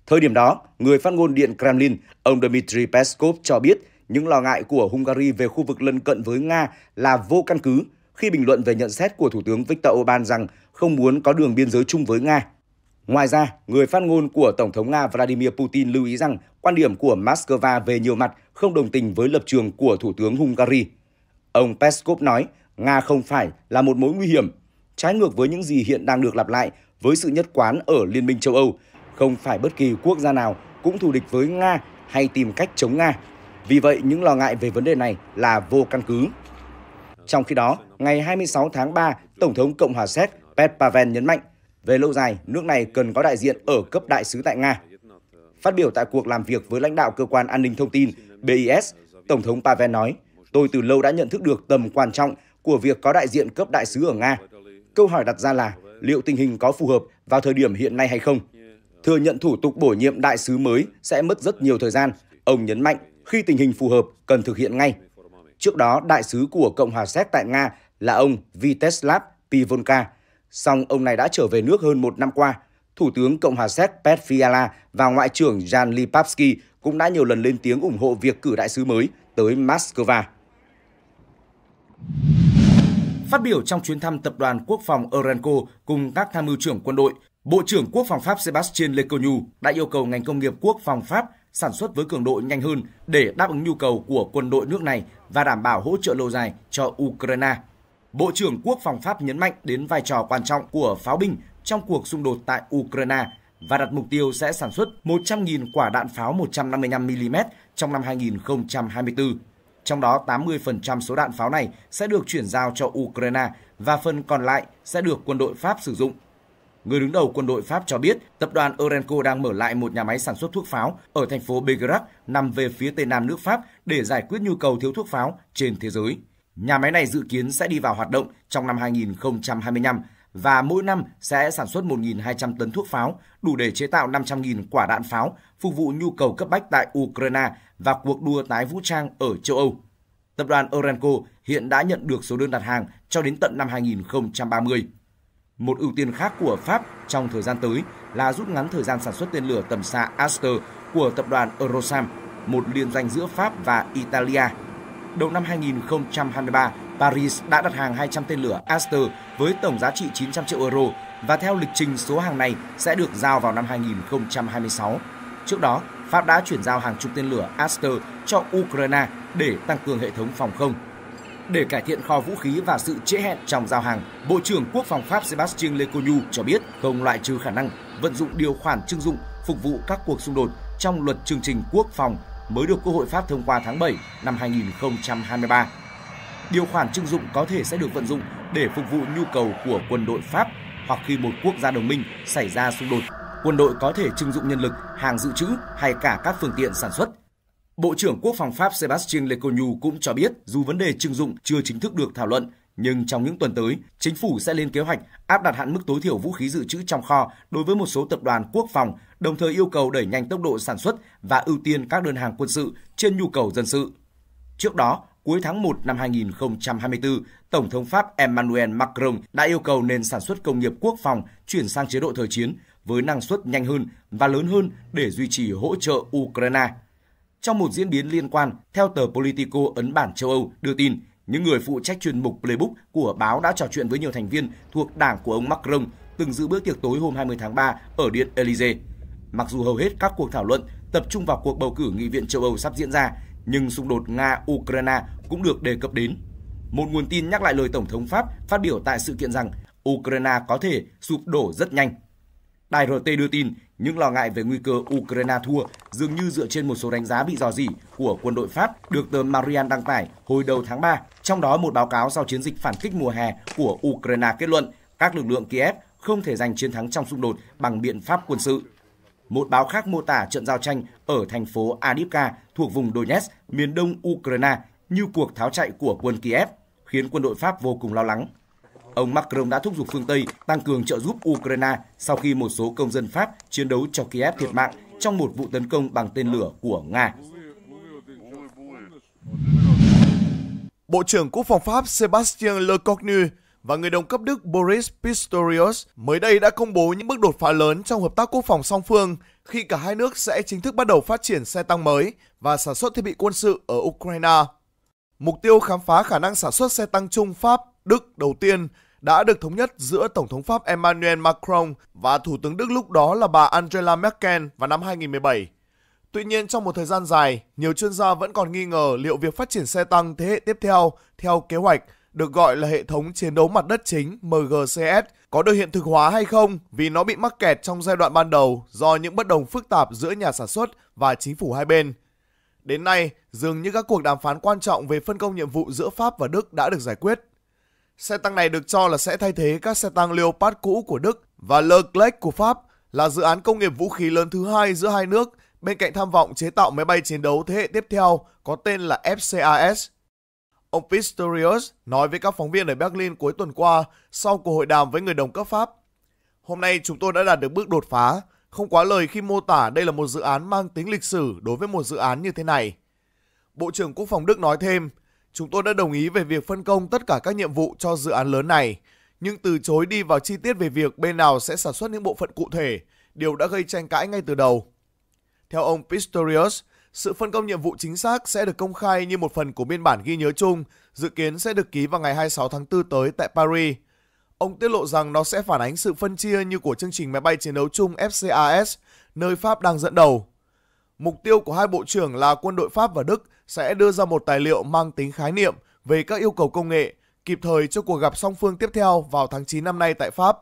Thời điểm đó, người phát ngôn Điện Kremlin, ông Dmitry Peskov cho biết những lo ngại của Hungary về khu vực lân cận với Nga là vô căn cứ khi bình luận về nhận xét của Thủ tướng Viktor Orbán rằng không muốn có đường biên giới chung với Nga. Ngoài ra, người phát ngôn của Tổng thống Nga Vladimir Putin lưu ý rằng quan điểm của Moscow về nhiều mặt không đồng tình với lập trường của Thủ tướng Hungary. Ông Peskov nói, Nga không phải là một mối nguy hiểm, trái ngược với những gì hiện đang được lặp lại với sự nhất quán ở Liên minh châu Âu. Không phải bất kỳ quốc gia nào cũng thù địch với Nga hay tìm cách chống Nga. Vì vậy, những lo ngại về vấn đề này là vô căn cứ. Trong khi đó, ngày 26 tháng 3, Tổng thống Cộng hòa Séc Pet Pavel nhấn mạnh về lâu dài, nước này cần có đại diện ở cấp đại sứ tại Nga. Phát biểu tại cuộc làm việc với lãnh đạo cơ quan an ninh thông tin BIS, Tổng thống Pavel nói, tôi từ lâu đã nhận thức được tầm quan trọng của việc có đại diện cấp đại sứ ở Nga. Câu hỏi đặt ra là liệu tình hình có phù hợp vào thời điểm hiện nay hay không? Thừa nhận thủ tục bổ nhiệm đại sứ mới sẽ mất rất nhiều thời gian, ông nhấn mạnh khi tình hình phù hợp cần thực hiện ngay. Trước đó, đại sứ của Cộng hòa Séc tại Nga là ông Viteslav Pivonka, song ông này đã trở về nước hơn một năm qua. Thủ tướng Cộng hòa Séc Pet Fiala và Ngoại trưởng Jan Lipavsky cũng đã nhiều lần lên tiếng ủng hộ việc cử đại sứ mới tới Moscow. Phát biểu trong chuyến thăm tập đoàn quốc phòng Orenco cùng các tham mưu trưởng quân đội, Bộ trưởng Quốc phòng Pháp Sébastien Lecornu đã yêu cầu ngành công nghiệp quốc phòng Pháp sản xuất với cường độ nhanh hơn để đáp ứng nhu cầu của quân đội nước này và đảm bảo hỗ trợ lâu dài cho Ukraine. Bộ trưởng Quốc phòng Pháp nhấn mạnh đến vai trò quan trọng của pháo binh trong cuộc xung đột tại Ukraine và đặt mục tiêu sẽ sản xuất 100.000 quả đạn pháo 155mm trong năm 2024. Trong đó 80% số đạn pháo này sẽ được chuyển giao cho Ukraine và phần còn lại sẽ được quân đội Pháp sử dụng. Người đứng đầu quân đội Pháp cho biết tập đoàn Orenco đang mở lại một nhà máy sản xuất thuốc pháo ở thành phố Bergerac nằm về phía tây nam nước Pháp để giải quyết nhu cầu thiếu thuốc pháo trên thế giới. Nhà máy này dự kiến sẽ đi vào hoạt động trong năm 2025 và mỗi năm sẽ sản xuất 1.200 tấn thuốc pháo, đủ để chế tạo 500.000 quả đạn pháo, phục vụ nhu cầu cấp bách tại Ukraine và cuộc đua tái vũ trang ở châu Âu. Tập đoàn Orenco hiện đã nhận được số đơn đặt hàng cho đến tận năm 2030. Một ưu tiên khác của Pháp trong thời gian tới là rút ngắn thời gian sản xuất tên lửa tầm xa Aster của tập đoàn Eurosam, một liên danh giữa Pháp và Italia đầu năm 2023, Paris đã đặt hàng 200 tên lửa Aster với tổng giá trị 900 triệu euro và theo lịch trình số hàng này sẽ được giao vào năm 2026. Trước đó, Pháp đã chuyển giao hàng chục tên lửa Aster cho Ukraine để tăng cường hệ thống phòng không. Để cải thiện kho vũ khí và sự trễ hẹn trong giao hàng, Bộ trưởng Quốc phòng Pháp Sébastien Lecornu cho biết không loại trừ khả năng vận dụng điều khoản trưng dụng phục vụ các cuộc xung đột trong luật chương trình quốc phòng mới được Quốc hội Pháp thông qua tháng 7 năm 2023. Điều khoản trưng dụng có thể sẽ được vận dụng để phục vụ nhu cầu của quân đội Pháp hoặc khi một quốc gia đồng minh xảy ra xung đột, quân đội có thể trưng dụng nhân lực, hàng dự trữ hay cả các phương tiện sản xuất. Bộ trưởng Quốc phòng Pháp Sébastien Lecornu cũng cho biết dù vấn đề trưng dụng chưa chính thức được thảo luận, nhưng trong những tuần tới, chính phủ sẽ lên kế hoạch áp đặt hạn mức tối thiểu vũ khí dự trữ trong kho đối với một số tập đoàn quốc phòng, đồng thời yêu cầu đẩy nhanh tốc độ sản xuất và ưu tiên các đơn hàng quân sự trên nhu cầu dân sự. Trước đó, cuối tháng 1 năm 2024, Tổng thống Pháp Emmanuel Macron đã yêu cầu nền sản xuất công nghiệp quốc phòng chuyển sang chế độ thời chiến với năng suất nhanh hơn và lớn hơn để duy trì hỗ trợ Ukraine. Trong một diễn biến liên quan, theo tờ Politico ấn bản châu Âu đưa tin, những người phụ trách chuyên mục Playbook của báo đã trò chuyện với nhiều thành viên thuộc đảng của ông Macron từng giữ bữa tiệc tối hôm 20 tháng 3 ở Điện Elysee. Mặc dù hầu hết các cuộc thảo luận tập trung vào cuộc bầu cử nghị viện châu Âu sắp diễn ra, nhưng xung đột Nga-Ukraine cũng được đề cập đến. Một nguồn tin nhắc lại lời Tổng thống Pháp phát biểu tại sự kiện rằng Ukraine có thể sụp đổ rất nhanh Đài RT đưa tin, những lo ngại về nguy cơ Ukraine thua dường như dựa trên một số đánh giá bị dò dỉ của quân đội Pháp được tờ Marian đăng tải hồi đầu tháng 3, trong đó một báo cáo sau chiến dịch phản kích mùa hè của Ukraine kết luận các lực lượng Kiev không thể giành chiến thắng trong xung đột bằng biện pháp quân sự. Một báo khác mô tả trận giao tranh ở thành phố Adivka thuộc vùng Donetsk, miền đông Ukraine như cuộc tháo chạy của quân Kiev, khiến quân đội Pháp vô cùng lo lắng. Ông Macron đã thúc giục phương Tây tăng cường trợ giúp Ukraine sau khi một số công dân Pháp chiến đấu cho Kiev thiệt mạng trong một vụ tấn công bằng tên lửa của Nga. Bộ trưởng Quốc phòng Pháp Sébastien Lecornu và người đồng cấp Đức Boris Pistorius mới đây đã công bố những bước đột phá lớn trong hợp tác quốc phòng song phương khi cả hai nước sẽ chính thức bắt đầu phát triển xe tăng mới và sản xuất thiết bị quân sự ở Ukraine. Mục tiêu khám phá khả năng sản xuất xe tăng chung Pháp, Đức đầu tiên đã được thống nhất giữa Tổng thống Pháp Emmanuel Macron và Thủ tướng Đức lúc đó là bà Angela Merkel vào năm 2017. Tuy nhiên trong một thời gian dài, nhiều chuyên gia vẫn còn nghi ngờ liệu việc phát triển xe tăng thế hệ tiếp theo theo kế hoạch được gọi là hệ thống chiến đấu mặt đất chính MGCS có được hiện thực hóa hay không vì nó bị mắc kẹt trong giai đoạn ban đầu do những bất đồng phức tạp giữa nhà sản xuất và chính phủ hai bên. Đến nay, dường như các cuộc đàm phán quan trọng về phân công nhiệm vụ giữa Pháp và Đức đã được giải quyết. Xe tăng này được cho là sẽ thay thế các xe tăng Leopard cũ của Đức và Leclerc của Pháp, là dự án công nghiệp vũ khí lớn thứ hai giữa hai nước bên cạnh tham vọng chế tạo máy bay chiến đấu thế hệ tiếp theo có tên là FCAS. Ông Pistorius nói với các phóng viên ở Berlin cuối tuần qua sau cuộc hội đàm với người đồng cấp Pháp. Hôm nay chúng tôi đã đạt được bước đột phá, không quá lời khi mô tả đây là một dự án mang tính lịch sử đối với một dự án như thế này. Bộ trưởng Quốc phòng Đức nói thêm – chúng tôi đã đồng ý về việc phân công tất cả các nhiệm vụ cho dự án lớn này, nhưng từ chối đi vào chi tiết về việc bên nào sẽ sản xuất những bộ phận cụ thể, điều đã gây tranh cãi ngay từ đầu. Theo ông Pistorius, sự phân công nhiệm vụ chính xác sẽ được công khai như một phần của biên bản ghi nhớ chung, dự kiến sẽ được ký vào ngày 26 tháng 4 tới tại Paris. Ông tiết lộ rằng nó sẽ phản ánh sự phân chia như của chương trình máy bay chiến đấu chung FCAS, nơi Pháp đang dẫn đầu. Mục tiêu của hai bộ trưởng là quân đội Pháp và Đức sẽ đưa ra một tài liệu mang tính khái niệm về các yêu cầu công nghệ kịp thời cho cuộc gặp song phương tiếp theo vào tháng 9 năm nay tại Pháp.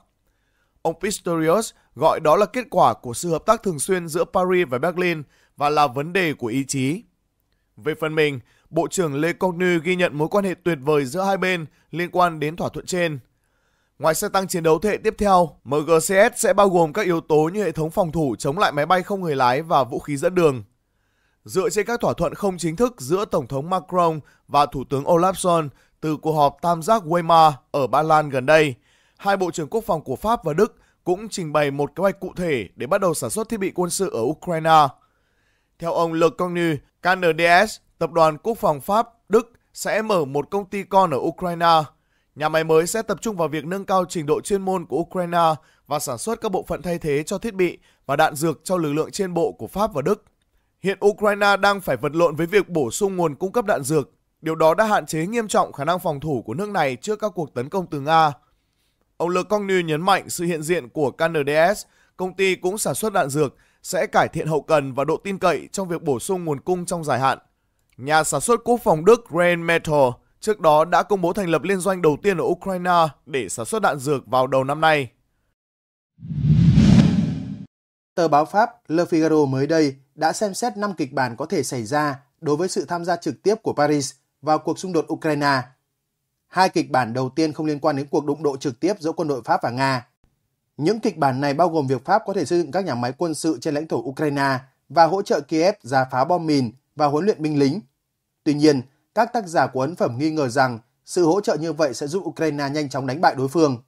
Ông Pistorius gọi đó là kết quả của sự hợp tác thường xuyên giữa Paris và Berlin và là vấn đề của ý chí. Về phần mình, Bộ trưởng Lê Cognu ghi nhận mối quan hệ tuyệt vời giữa hai bên liên quan đến thỏa thuận trên. Ngoài xe tăng chiến đấu thế hệ tiếp theo, MGCS sẽ bao gồm các yếu tố như hệ thống phòng thủ chống lại máy bay không người lái và vũ khí dẫn đường, dựa trên các thỏa thuận không chính thức giữa Tổng thống Macron và Thủ tướng Olaf Scholz từ cuộc họp tam giác Weimar ở Ba Lan gần đây. Hai bộ trưởng quốc phòng của Pháp và Đức cũng trình bày một kế hoạch cụ thể để bắt đầu sản xuất thiết bị quân sự ở Ukraine. Theo ông Le Cornu, KNDS, Tập đoàn Quốc phòng Pháp, Đức sẽ mở một công ty con ở Ukraine. Nhà máy mới sẽ tập trung vào việc nâng cao trình độ chuyên môn của Ukraine và sản xuất các bộ phận thay thế cho thiết bị và đạn dược cho lực lượng trên bộ của Pháp và Đức. Hiện Ukraine đang phải vật lộn với việc bổ sung nguồn cung cấp đạn dược. Điều đó đã hạn chế nghiêm trọng khả năng phòng thủ của nước này trước các cuộc tấn công từ Nga. Ông Le Congnu nhấn mạnh sự hiện diện của KNDS, công ty cũng sản xuất đạn dược, sẽ cải thiện hậu cần và độ tin cậy trong việc bổ sung nguồn cung trong dài hạn. Nhà sản xuất quốc phòng Đức Rheinmetall trước đó đã công bố thành lập liên doanh đầu tiên ở Ukraine để sản xuất đạn dược vào đầu năm nay. Tờ báo Pháp Le Figaro mới đây đã xem xét 5 kịch bản có thể xảy ra đối với sự tham gia trực tiếp của Paris vào cuộc xung đột Ukraine. Hai kịch bản đầu tiên không liên quan đến cuộc đụng độ trực tiếp giữa quân đội Pháp và Nga. Những kịch bản này bao gồm việc Pháp có thể xây dựng các nhà máy quân sự trên lãnh thổ Ukraine và hỗ trợ Kiev giả phá bom mìn và huấn luyện binh lính. Tuy nhiên, các tác giả của ấn phẩm nghi ngờ rằng sự hỗ trợ như vậy sẽ giúp Ukraine nhanh chóng đánh bại đối phương.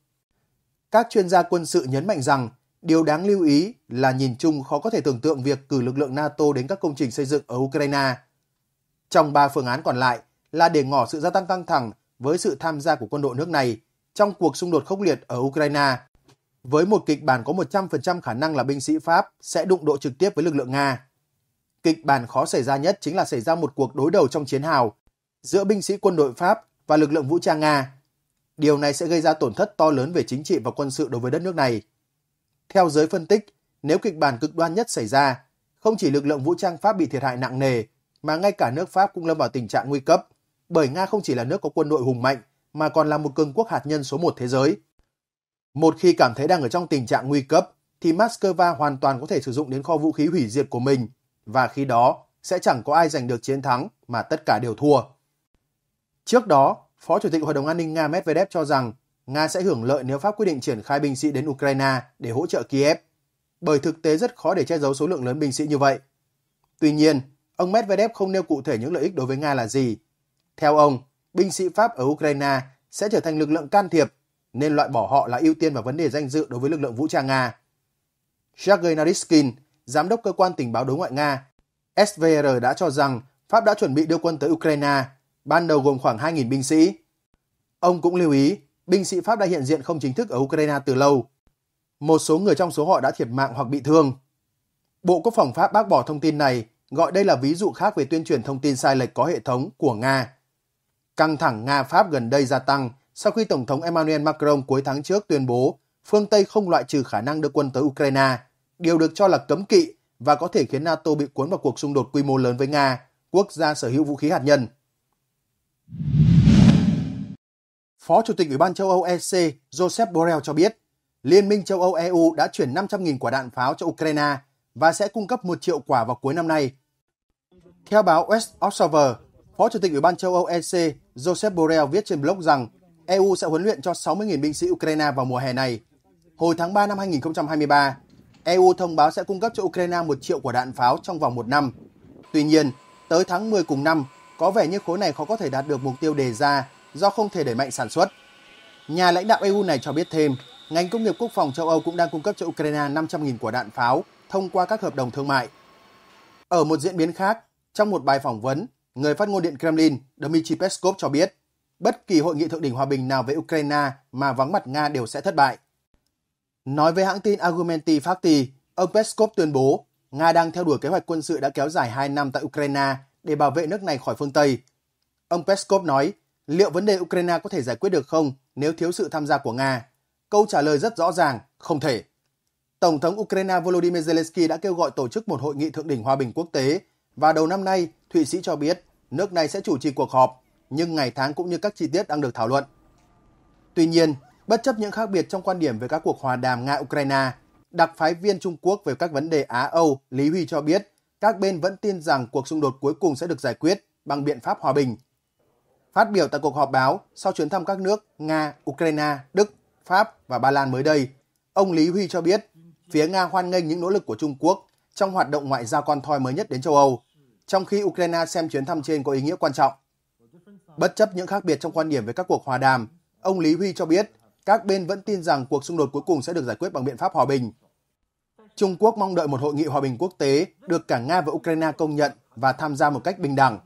Các chuyên gia quân sự nhấn mạnh rằng Điều đáng lưu ý là nhìn chung khó có thể tưởng tượng việc cử lực lượng NATO đến các công trình xây dựng ở Ukraine. Trong ba phương án còn lại là để ngỏ sự gia tăng căng thẳng với sự tham gia của quân đội nước này trong cuộc xung đột khốc liệt ở Ukraine. Với một kịch bản có 100% khả năng là binh sĩ Pháp sẽ đụng độ trực tiếp với lực lượng Nga. Kịch bản khó xảy ra nhất chính là xảy ra một cuộc đối đầu trong chiến hào giữa binh sĩ quân đội Pháp và lực lượng vũ trang Nga. Điều này sẽ gây ra tổn thất to lớn về chính trị và quân sự đối với đất nước này theo giới phân tích, nếu kịch bản cực đoan nhất xảy ra, không chỉ lực lượng vũ trang Pháp bị thiệt hại nặng nề, mà ngay cả nước Pháp cũng lâm vào tình trạng nguy cấp, bởi Nga không chỉ là nước có quân đội hùng mạnh, mà còn là một cường quốc hạt nhân số một thế giới. Một khi cảm thấy đang ở trong tình trạng nguy cấp, thì Moscow hoàn toàn có thể sử dụng đến kho vũ khí hủy diệt của mình, và khi đó sẽ chẳng có ai giành được chiến thắng mà tất cả đều thua. Trước đó, Phó Chủ tịch Hội đồng An ninh Nga Medvedev cho rằng Nga sẽ hưởng lợi nếu Pháp quyết định triển khai binh sĩ đến Ukraine để hỗ trợ Kiev, bởi thực tế rất khó để che giấu số lượng lớn binh sĩ như vậy. Tuy nhiên, ông Medvedev không nêu cụ thể những lợi ích đối với Nga là gì. Theo ông, binh sĩ Pháp ở Ukraine sẽ trở thành lực lượng can thiệp, nên loại bỏ họ là ưu tiên và vấn đề danh dự đối với lực lượng vũ trang Nga. Sergei Naryshkin, giám đốc cơ quan tình báo đối ngoại Nga, SVR đã cho rằng Pháp đã chuẩn bị đưa quân tới Ukraine, ban đầu gồm khoảng 2.000 binh sĩ. Ông cũng lưu ý binh sĩ Pháp đã hiện diện không chính thức ở Ukraine từ lâu. Một số người trong số họ đã thiệt mạng hoặc bị thương. Bộ Quốc phòng Pháp bác bỏ thông tin này, gọi đây là ví dụ khác về tuyên truyền thông tin sai lệch có hệ thống của Nga. Căng thẳng Nga-Pháp gần đây gia tăng sau khi Tổng thống Emmanuel Macron cuối tháng trước tuyên bố phương Tây không loại trừ khả năng đưa quân tới Ukraine, điều được cho là cấm kỵ và có thể khiến NATO bị cuốn vào cuộc xung đột quy mô lớn với Nga, quốc gia sở hữu vũ khí hạt nhân. Phó Chủ tịch Ủy ban châu Âu EC Joseph Borrell cho biết, Liên minh châu Âu EU đã chuyển 500.000 quả đạn pháo cho Ukraine và sẽ cung cấp 1 triệu quả vào cuối năm nay. Theo báo West Observer, Phó Chủ tịch Ủy ban châu Âu EC Joseph Borrell viết trên blog rằng EU sẽ huấn luyện cho 60.000 binh sĩ Ukraine vào mùa hè này. Hồi tháng 3 năm 2023, EU thông báo sẽ cung cấp cho Ukraine 1 triệu quả đạn pháo trong vòng một năm. Tuy nhiên, tới tháng 10 cùng năm, có vẻ như khối này khó có thể đạt được mục tiêu đề ra do không thể đẩy mạnh sản xuất. Nhà lãnh đạo EU này cho biết thêm, ngành công nghiệp quốc phòng châu Âu cũng đang cung cấp cho Ukraine 500.000 quả đạn pháo thông qua các hợp đồng thương mại. Ở một diễn biến khác, trong một bài phỏng vấn, người phát ngôn Điện Kremlin Dmitry Peskov cho biết, bất kỳ hội nghị thượng đỉnh hòa bình nào về Ukraine mà vắng mặt Nga đều sẽ thất bại. Nói với hãng tin Argumenti Fakti, ông Peskov tuyên bố Nga đang theo đuổi kế hoạch quân sự đã kéo dài 2 năm tại Ukraine để bảo vệ nước này khỏi phương Tây. Ông Peskov nói Liệu vấn đề Ukraine có thể giải quyết được không nếu thiếu sự tham gia của Nga? Câu trả lời rất rõ ràng, không thể. Tổng thống Ukraine Volodymyr Zelensky đã kêu gọi tổ chức một hội nghị thượng đỉnh hòa bình quốc tế và đầu năm nay, Thụy Sĩ cho biết nước này sẽ chủ trì cuộc họp, nhưng ngày tháng cũng như các chi tiết đang được thảo luận. Tuy nhiên, bất chấp những khác biệt trong quan điểm về các cuộc hòa đàm Nga-Ukraine, đặc phái viên Trung Quốc về các vấn đề Á-Âu Lý Huy cho biết các bên vẫn tin rằng cuộc xung đột cuối cùng sẽ được giải quyết bằng biện pháp hòa bình Phát biểu tại cuộc họp báo sau chuyến thăm các nước Nga, Ukraine, Đức, Pháp và Ba Lan mới đây, ông Lý Huy cho biết phía Nga hoan nghênh những nỗ lực của Trung Quốc trong hoạt động ngoại giao con thoi mới nhất đến châu Âu, trong khi Ukraine xem chuyến thăm trên có ý nghĩa quan trọng. Bất chấp những khác biệt trong quan điểm về các cuộc hòa đàm, ông Lý Huy cho biết các bên vẫn tin rằng cuộc xung đột cuối cùng sẽ được giải quyết bằng biện pháp hòa bình. Trung Quốc mong đợi một hội nghị hòa bình quốc tế được cả Nga và Ukraine công nhận và tham gia một cách bình đẳng.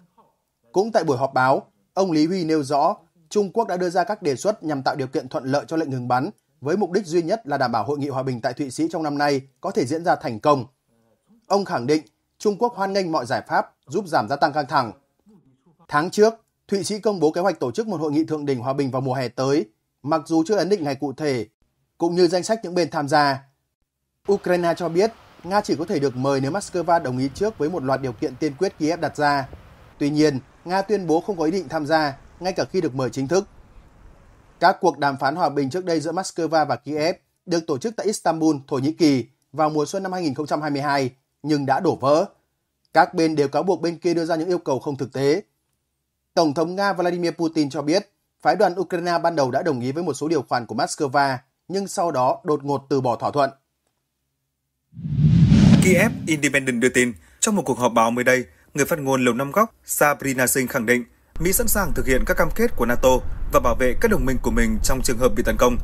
Cũng tại buổi họp báo, Ông Lý Huy nêu rõ, Trung Quốc đã đưa ra các đề xuất nhằm tạo điều kiện thuận lợi cho lệnh ngừng bắn với mục đích duy nhất là đảm bảo hội nghị hòa bình tại Thụy Sĩ trong năm nay có thể diễn ra thành công. Ông khẳng định Trung Quốc hoan nghênh mọi giải pháp giúp giảm gia tăng căng thẳng. Tháng trước, Thụy Sĩ công bố kế hoạch tổ chức một hội nghị thượng đỉnh hòa bình vào mùa hè tới, mặc dù chưa ấn định ngày cụ thể, cũng như danh sách những bên tham gia. Ukraine cho biết Nga chỉ có thể được mời nếu Moscow đồng ý trước với một loạt điều kiện tiên quyết Kiev đặt ra, Tuy nhiên, Nga tuyên bố không có ý định tham gia ngay cả khi được mời chính thức. Các cuộc đàm phán hòa bình trước đây giữa Moscow và Kiev được tổ chức tại Istanbul, Thổ Nhĩ Kỳ vào mùa xuân năm 2022 nhưng đã đổ vỡ. Các bên đều cáo buộc bên kia đưa ra những yêu cầu không thực tế. Tổng thống Nga Vladimir Putin cho biết phái đoàn Ukraine ban đầu đã đồng ý với một số điều khoản của Moscow nhưng sau đó đột ngột từ bỏ thỏa thuận. Kiev Independent đưa tin, trong một cuộc họp báo mới đây, người phát ngôn Lầu Năm Góc Sabrina Singh khẳng định Mỹ sẵn sàng thực hiện các cam kết của NATO và bảo vệ các đồng minh của mình trong trường hợp bị tấn công.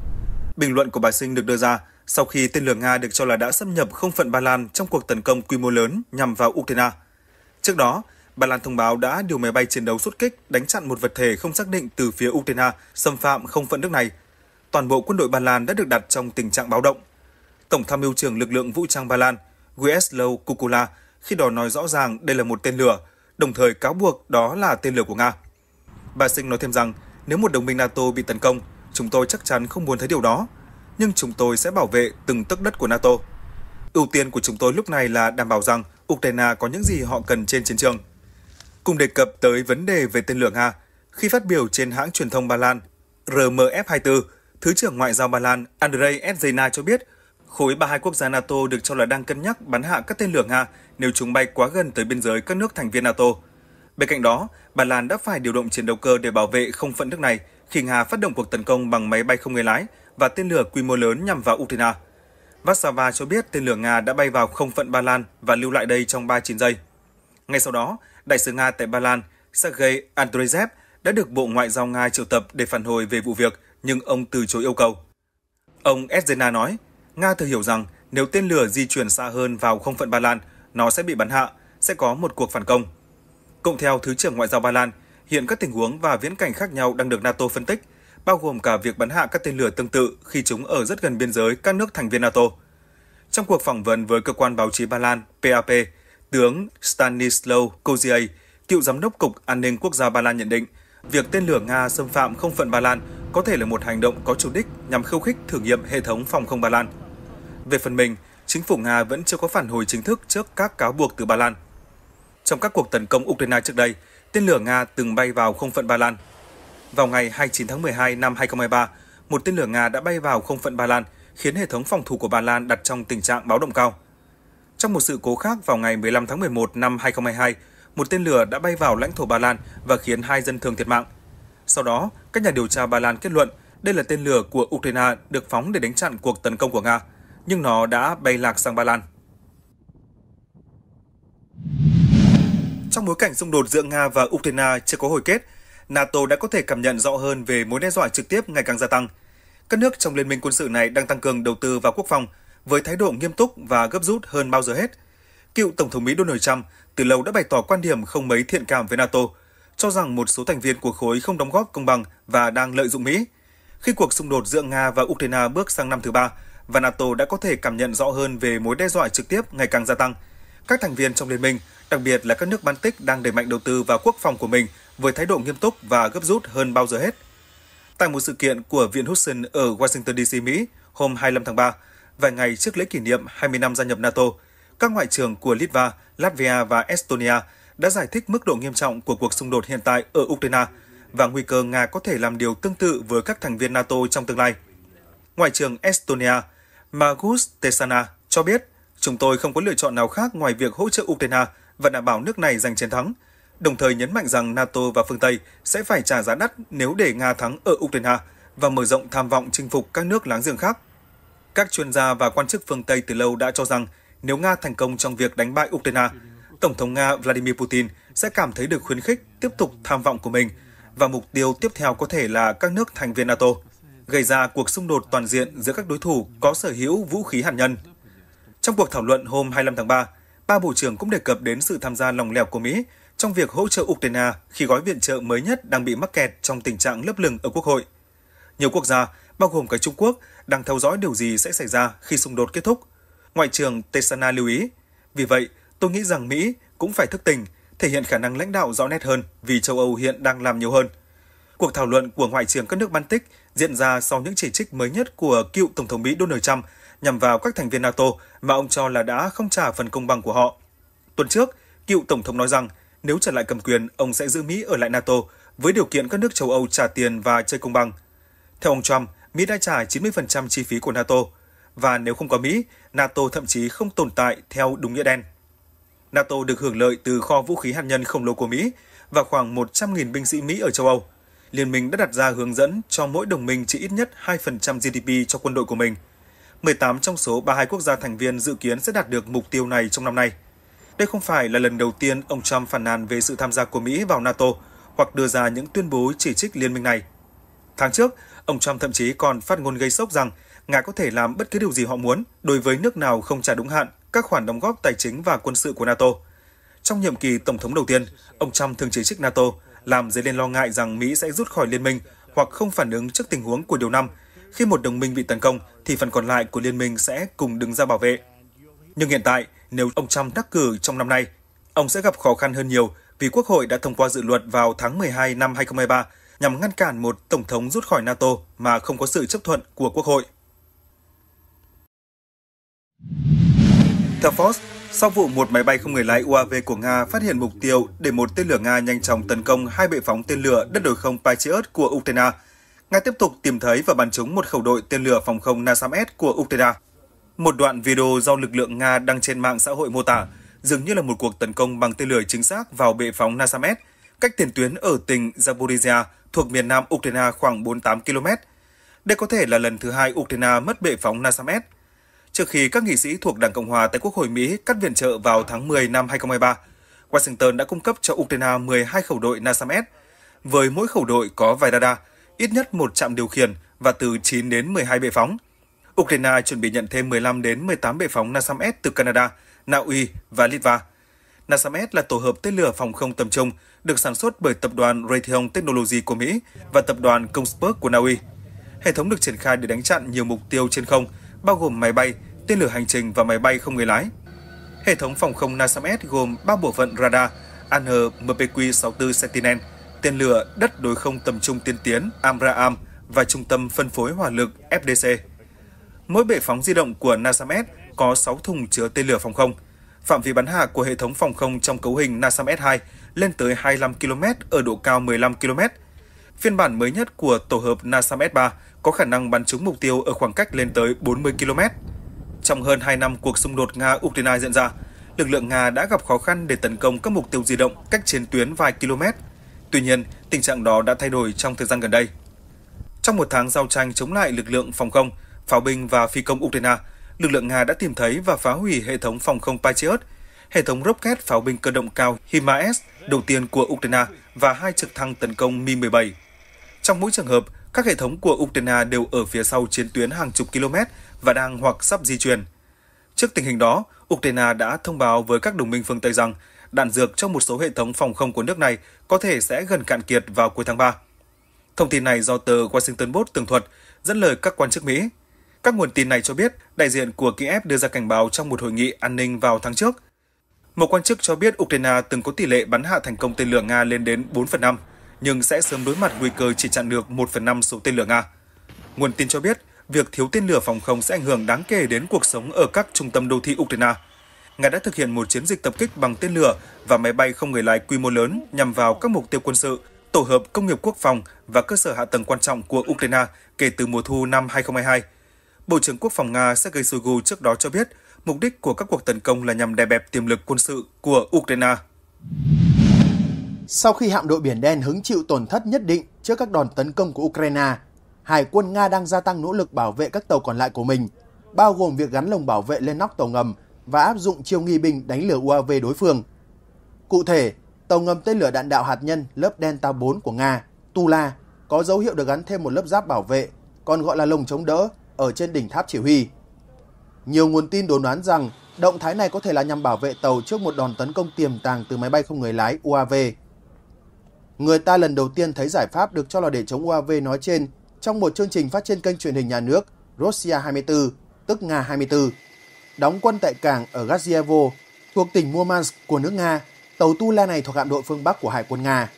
Bình luận của bà Singh được đưa ra sau khi tên lửa Nga được cho là đã xâm nhập không phận Ba Lan trong cuộc tấn công quy mô lớn nhằm vào Ukraine. Trước đó, Ba Lan thông báo đã điều máy bay chiến đấu xuất kích đánh chặn một vật thể không xác định từ phía Ukraine xâm phạm không phận nước này. Toàn bộ quân đội Ba Lan đã được đặt trong tình trạng báo động. Tổng tham mưu trưởng lực lượng vũ trang Ba Lan, Gueslow Kukula khi đó nói rõ ràng đây là một tên lửa, đồng thời cáo buộc đó là tên lửa của Nga. Bà Sinh nói thêm rằng, nếu một đồng minh NATO bị tấn công, chúng tôi chắc chắn không muốn thấy điều đó, nhưng chúng tôi sẽ bảo vệ từng tấc đất của NATO. Ưu tiên của chúng tôi lúc này là đảm bảo rằng Ukraine có những gì họ cần trên chiến trường. Cùng đề cập tới vấn đề về tên lửa Nga, khi phát biểu trên hãng truyền thông Ba Lan RMF24, Thứ trưởng Ngoại giao Ba Lan Andrei Evzena cho biết Khối 32 quốc gia NATO được cho là đang cân nhắc bắn hạ các tên lửa Nga nếu chúng bay quá gần tới biên giới các nước thành viên NATO. Bên cạnh đó, Ba Lan đã phải điều động chiến đấu cơ để bảo vệ không phận nước này khi Nga phát động cuộc tấn công bằng máy bay không người lái và tên lửa quy mô lớn nhằm vào Ukraine. Warsaw cho biết tên lửa Nga đã bay vào không phận Ba Lan và lưu lại đây trong 39 giây. Ngay sau đó, đại sứ Nga tại Ba Lan Sergei Andreyev đã được Bộ Ngoại giao Nga triệu tập để phản hồi về vụ việc, nhưng ông từ chối yêu cầu. Ông Ezena nói, Nga thừa hiểu rằng nếu tên lửa di chuyển xa hơn vào không phận Ba Lan, nó sẽ bị bắn hạ, sẽ có một cuộc phản công. Cộng theo Thứ trưởng Ngoại giao Ba Lan, hiện các tình huống và viễn cảnh khác nhau đang được NATO phân tích, bao gồm cả việc bắn hạ các tên lửa tương tự khi chúng ở rất gần biên giới các nước thành viên NATO. Trong cuộc phỏng vấn với cơ quan báo chí Ba Lan PAP, tướng Stanislaw Koziej, cựu giám đốc Cục An ninh Quốc gia Ba Lan nhận định, việc tên lửa Nga xâm phạm không phận Ba Lan có thể là một hành động có chủ đích nhằm khiêu khích thử nghiệm hệ thống phòng không Ba Lan – về phần mình, chính phủ Nga vẫn chưa có phản hồi chính thức trước các cáo buộc từ Ba Lan. Trong các cuộc tấn công Ukraine trước đây, tên lửa Nga từng bay vào không phận Ba Lan. Vào ngày 29 tháng 12 năm 2023, một tên lửa Nga đã bay vào không phận Ba Lan, khiến hệ thống phòng thủ của Ba Lan đặt trong tình trạng báo động cao. Trong một sự cố khác vào ngày 15 tháng 11 năm 2022, một tên lửa đã bay vào lãnh thổ Ba Lan và khiến hai dân thường thiệt mạng. Sau đó, các nhà điều tra Ba Lan kết luận đây là tên lửa của Ukraine được phóng để đánh chặn cuộc tấn công của Nga – nhưng nó đã bay lạc sang Ba Lan. Trong bối cảnh xung đột giữa Nga và Ukraine chưa có hồi kết, NATO đã có thể cảm nhận rõ hơn về mối đe dọa trực tiếp ngày càng gia tăng. Các nước trong liên minh quân sự này đang tăng cường đầu tư vào quốc phòng với thái độ nghiêm túc và gấp rút hơn bao giờ hết. Cựu Tổng thống Mỹ Donald Trump từ lâu đã bày tỏ quan điểm không mấy thiện cảm với NATO, cho rằng một số thành viên của khối không đóng góp công bằng và đang lợi dụng Mỹ. Khi cuộc xung đột giữa Nga và Ukraine bước sang năm thứ ba, và NATO đã có thể cảm nhận rõ hơn về mối đe dọa trực tiếp ngày càng gia tăng. Các thành viên trong liên minh, đặc biệt là các nước Baltic đang đẩy mạnh đầu tư vào quốc phòng của mình với thái độ nghiêm túc và gấp rút hơn bao giờ hết. Tại một sự kiện của Viện Hudson ở Washington DC, Mỹ hôm 25 tháng 3, vài ngày trước lễ kỷ niệm 20 năm gia nhập NATO, các ngoại trưởng của Litva, Latvia và Estonia đã giải thích mức độ nghiêm trọng của cuộc xung đột hiện tại ở Ukraine và nguy cơ Nga có thể làm điều tương tự với các thành viên NATO trong tương lai. Ngoại trưởng Estonia Magus Tesana cho biết, chúng tôi không có lựa chọn nào khác ngoài việc hỗ trợ Ukraine và đảm bảo nước này giành chiến thắng, đồng thời nhấn mạnh rằng NATO và phương Tây sẽ phải trả giá đắt nếu để Nga thắng ở Ukraine và mở rộng tham vọng chinh phục các nước láng giềng khác. Các chuyên gia và quan chức phương Tây từ lâu đã cho rằng nếu Nga thành công trong việc đánh bại Ukraine, Tổng thống Nga Vladimir Putin sẽ cảm thấy được khuyến khích tiếp tục tham vọng của mình và mục tiêu tiếp theo có thể là các nước thành viên NATO gây ra cuộc xung đột toàn diện giữa các đối thủ có sở hữu vũ khí hạt nhân. Trong cuộc thảo luận hôm 25 tháng 3, ba bộ trưởng cũng đề cập đến sự tham gia lòng lẻo của Mỹ trong việc hỗ trợ Ukraine khi gói viện trợ mới nhất đang bị mắc kẹt trong tình trạng lấp lửng ở Quốc hội. Nhiều quốc gia, bao gồm cả Trung Quốc, đang theo dõi điều gì sẽ xảy ra khi xung đột kết thúc. Ngoại trưởng Tesana lưu ý, vì vậy, tôi nghĩ rằng Mỹ cũng phải thức tỉnh, thể hiện khả năng lãnh đạo rõ nét hơn vì châu Âu hiện đang làm nhiều hơn – Cuộc thảo luận của ngoại trưởng các nước Baltic diễn ra sau những chỉ trích mới nhất của cựu Tổng thống Mỹ Donald Trump nhằm vào các thành viên NATO mà ông cho là đã không trả phần công bằng của họ. Tuần trước, cựu Tổng thống nói rằng nếu trở lại cầm quyền, ông sẽ giữ Mỹ ở lại NATO với điều kiện các nước châu Âu trả tiền và chơi công bằng. Theo ông Trump, Mỹ đã trả 90% chi phí của NATO, và nếu không có Mỹ, NATO thậm chí không tồn tại theo đúng nghĩa đen. NATO được hưởng lợi từ kho vũ khí hạt nhân khổng lồ của Mỹ và khoảng 100.000 binh sĩ Mỹ ở châu Âu. Liên minh đã đặt ra hướng dẫn cho mỗi đồng minh chỉ ít nhất 2% GDP cho quân đội của mình. 18 trong số 32 quốc gia thành viên dự kiến sẽ đạt được mục tiêu này trong năm nay. Đây không phải là lần đầu tiên ông Trump phản nàn về sự tham gia của Mỹ vào NATO hoặc đưa ra những tuyên bố chỉ trích liên minh này. Tháng trước, ông Trump thậm chí còn phát ngôn gây sốc rằng Nga có thể làm bất cứ điều gì họ muốn đối với nước nào không trả đúng hạn các khoản đóng góp tài chính và quân sự của NATO. Trong nhiệm kỳ tổng thống đầu tiên, ông Trump thường chỉ trích NATO làm dấy lên lo ngại rằng Mỹ sẽ rút khỏi liên minh hoặc không phản ứng trước tình huống của điều năm. Khi một đồng minh bị tấn công, thì phần còn lại của liên minh sẽ cùng đứng ra bảo vệ. Nhưng hiện tại, nếu ông Trump đắc cử trong năm nay, ông sẽ gặp khó khăn hơn nhiều vì Quốc hội đã thông qua dự luật vào tháng 12 năm 2023 nhằm ngăn cản một tổng thống rút khỏi NATO mà không có sự chấp thuận của Quốc hội. Theo Fox, sau vụ một máy bay không người lái UAV của Nga phát hiện mục tiêu để một tên lửa Nga nhanh chóng tấn công hai bệ phóng tên lửa đất đối không Patriot của Ukraine, Nga tiếp tục tìm thấy và bắn trúng một khẩu đội tên lửa phòng không NASAMS của Ukraine. Một đoạn video do lực lượng Nga đăng trên mạng xã hội mô tả dường như là một cuộc tấn công bằng tên lửa chính xác vào bệ phóng NASAMS cách tiền tuyến ở tỉnh Zaporizhia thuộc miền nam Ukraine khoảng 48 km. Đây có thể là lần thứ hai Ukraine mất bệ phóng NASAMS trước khi các nghị sĩ thuộc Đảng Cộng hòa tại Quốc hội Mỹ cắt viện trợ vào tháng 10 năm 2023. Washington đã cung cấp cho Ukraine 12 khẩu đội NASAMS, với mỗi khẩu đội có vài radar, ít nhất một trạm điều khiển và từ 9 đến 12 bệ phóng. Ukraine chuẩn bị nhận thêm 15 đến 18 bệ phóng NASAMS từ Canada, Na Uy và Litva. NASAMS là tổ hợp tên lửa phòng không tầm trung được sản xuất bởi tập đoàn Raytheon Technology của Mỹ và tập đoàn Kongsberg của Na Uy. Hệ thống được triển khai để đánh chặn nhiều mục tiêu trên không – bao gồm máy bay, tên lửa hành trình và máy bay không người lái. Hệ thống phòng không NASAMS gồm 3 bộ phận radar AN-MPQ-64 Sentinel, tên lửa đất đối không tầm trung tiên tiến AMRAAM và trung tâm phân phối hỏa lực FDC. Mỗi bệ phóng di động của NASAMS có 6 thùng chứa tên lửa phòng không. Phạm vi bắn hạ của hệ thống phòng không trong cấu hình NASAMS 2 lên tới 25 km ở độ cao 15 km. Phiên bản mới nhất của tổ hợp NASAMS 3 có khả năng bắn trúng mục tiêu ở khoảng cách lên tới 40 km. Trong hơn 2 năm cuộc xung đột Nga-Ukraine diễn ra, lực lượng Nga đã gặp khó khăn để tấn công các mục tiêu di động cách chiến tuyến vài km. Tuy nhiên, tình trạng đó đã thay đổi trong thời gian gần đây. Trong một tháng giao tranh chống lại lực lượng phòng không, pháo binh và phi công Ukraine, lực lượng Nga đã tìm thấy và phá hủy hệ thống phòng không Patriot, hệ thống rocket pháo binh cơ động cao HIMARS đầu tiên của Ukraine và hai trực thăng tấn công Mi-17. Trong mỗi trường hợp, các hệ thống của Ukraine đều ở phía sau chiến tuyến hàng chục km và đang hoặc sắp di chuyển. Trước tình hình đó, Ukraine đã thông báo với các đồng minh phương Tây rằng đạn dược trong một số hệ thống phòng không của nước này có thể sẽ gần cạn kiệt vào cuối tháng 3. Thông tin này do tờ Washington Post tường thuật, dẫn lời các quan chức Mỹ. Các nguồn tin này cho biết, đại diện của Kiev đưa ra cảnh báo trong một hội nghị an ninh vào tháng trước. Một quan chức cho biết Ukraine từng có tỷ lệ bắn hạ thành công tên lửa Nga lên đến 4 phần 5 nhưng sẽ sớm đối mặt nguy cơ chỉ chặn được phần 1,5 số tên lửa Nga. Nguồn tin cho biết, việc thiếu tên lửa phòng không sẽ ảnh hưởng đáng kể đến cuộc sống ở các trung tâm đô thị Ukraine. Nga đã thực hiện một chiến dịch tập kích bằng tên lửa và máy bay không người lái quy mô lớn nhằm vào các mục tiêu quân sự, tổ hợp công nghiệp quốc phòng và cơ sở hạ tầng quan trọng của Ukraine kể từ mùa thu năm 2022. Bộ trưởng Quốc phòng Nga Sergei Shoigu trước đó cho biết, mục đích của các cuộc tấn công là nhằm đè bẹp tiềm lực quân sự của Ukraine. Sau khi hạm đội Biển Đen hứng chịu tổn thất nhất định trước các đòn tấn công của Ukraine, Hải quân Nga đang gia tăng nỗ lực bảo vệ các tàu còn lại của mình, bao gồm việc gắn lồng bảo vệ lên nóc tàu ngầm và áp dụng chiêu nghi binh đánh lửa UAV đối phương. Cụ thể, tàu ngầm tên lửa đạn đạo hạt nhân lớp Delta 4 của Nga, Tula, có dấu hiệu được gắn thêm một lớp giáp bảo vệ, còn gọi là lồng chống đỡ, ở trên đỉnh tháp chỉ huy. Nhiều nguồn tin đồn đoán rằng động thái này có thể là nhằm bảo vệ tàu trước một đòn tấn công tiềm tàng từ máy bay không người lái UAV người ta lần đầu tiên thấy giải pháp được cho là để chống UAV nói trên trong một chương trình phát trên kênh truyền hình nhà nước Russia 24, tức Nga 24. Đóng quân tại cảng ở Gazievo, thuộc tỉnh Murmansk của nước Nga, tàu Tula này thuộc hạm đội phương Bắc của Hải quân Nga.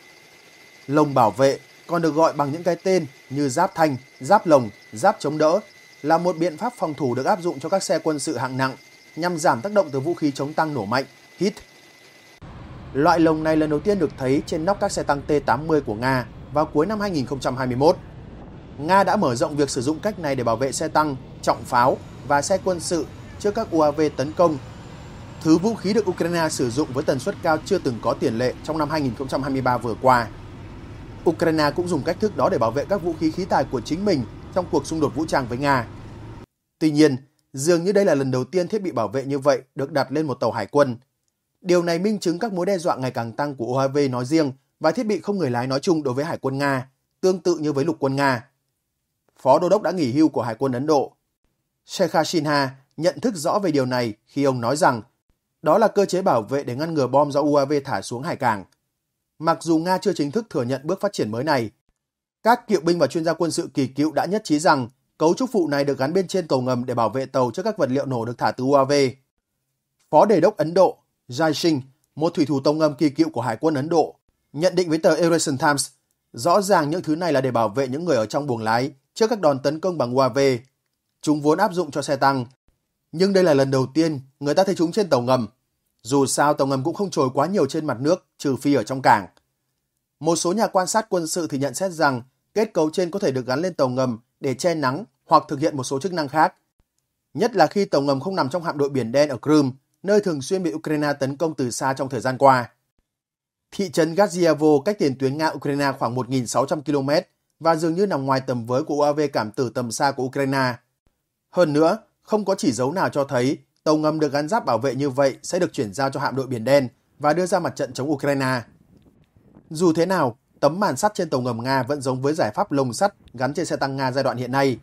Lồng bảo vệ còn được gọi bằng những cái tên như giáp thanh, giáp lồng, giáp chống đỡ là một biện pháp phòng thủ được áp dụng cho các xe quân sự hạng nặng nhằm giảm tác động từ vũ khí chống tăng nổ mạnh, HIT Loại lồng này lần đầu tiên được thấy trên nóc các xe tăng T-80 của Nga vào cuối năm 2021. Nga đã mở rộng việc sử dụng cách này để bảo vệ xe tăng, trọng pháo và xe quân sự trước các UAV tấn công. Thứ vũ khí được Ukraine sử dụng với tần suất cao chưa từng có tiền lệ trong năm 2023 vừa qua. Ukraine cũng dùng cách thức đó để bảo vệ các vũ khí khí tài của chính mình trong cuộc xung đột vũ trang với Nga. Tuy nhiên, dường như đây là lần đầu tiên thiết bị bảo vệ như vậy được đặt lên một tàu hải quân – Điều này minh chứng các mối đe dọa ngày càng tăng của UAV nói riêng và thiết bị không người lái nói chung đối với Hải quân Nga, tương tự như với lục quân Nga. Phó Đô đốc đã nghỉ hưu của Hải quân Ấn Độ. Shekhar Sinha nhận thức rõ về điều này khi ông nói rằng đó là cơ chế bảo vệ để ngăn ngừa bom do UAV thả xuống hải cảng. Mặc dù Nga chưa chính thức thừa nhận bước phát triển mới này, các cựu binh và chuyên gia quân sự kỳ cựu đã nhất trí rằng cấu trúc phụ này được gắn bên trên cầu ngầm để bảo vệ tàu trước các vật liệu nổ được thả từ UAV. Phó đề đốc Ấn Độ Jai Singh, một thủy thủ tông ngầm kỳ cựu của Hải quân Ấn Độ, nhận định với tờ Eurasian Times, rõ ràng những thứ này là để bảo vệ những người ở trong buồng lái trước các đòn tấn công bằng UAV. Chúng vốn áp dụng cho xe tăng, nhưng đây là lần đầu tiên người ta thấy chúng trên tàu ngầm. Dù sao tàu ngầm cũng không trồi quá nhiều trên mặt nước, trừ phi ở trong cảng. Một số nhà quan sát quân sự thì nhận xét rằng kết cấu trên có thể được gắn lên tàu ngầm để che nắng hoặc thực hiện một số chức năng khác. Nhất là khi tàu ngầm không nằm trong hạm đội biển đen ở Crimea nơi thường xuyên bị Ukraine tấn công từ xa trong thời gian qua. Thị trấn Gazievo cách tiền tuyến Nga-Ukraine khoảng 1.600 km và dường như nằm ngoài tầm với của UAV cảm tử tầm xa của Ukraine. Hơn nữa, không có chỉ dấu nào cho thấy tàu ngầm được gắn giáp bảo vệ như vậy sẽ được chuyển giao cho hạm đội Biển Đen và đưa ra mặt trận chống Ukraine. Dù thế nào, tấm màn sắt trên tàu ngầm Nga vẫn giống với giải pháp lồng sắt gắn trên xe tăng Nga giai đoạn hiện nay.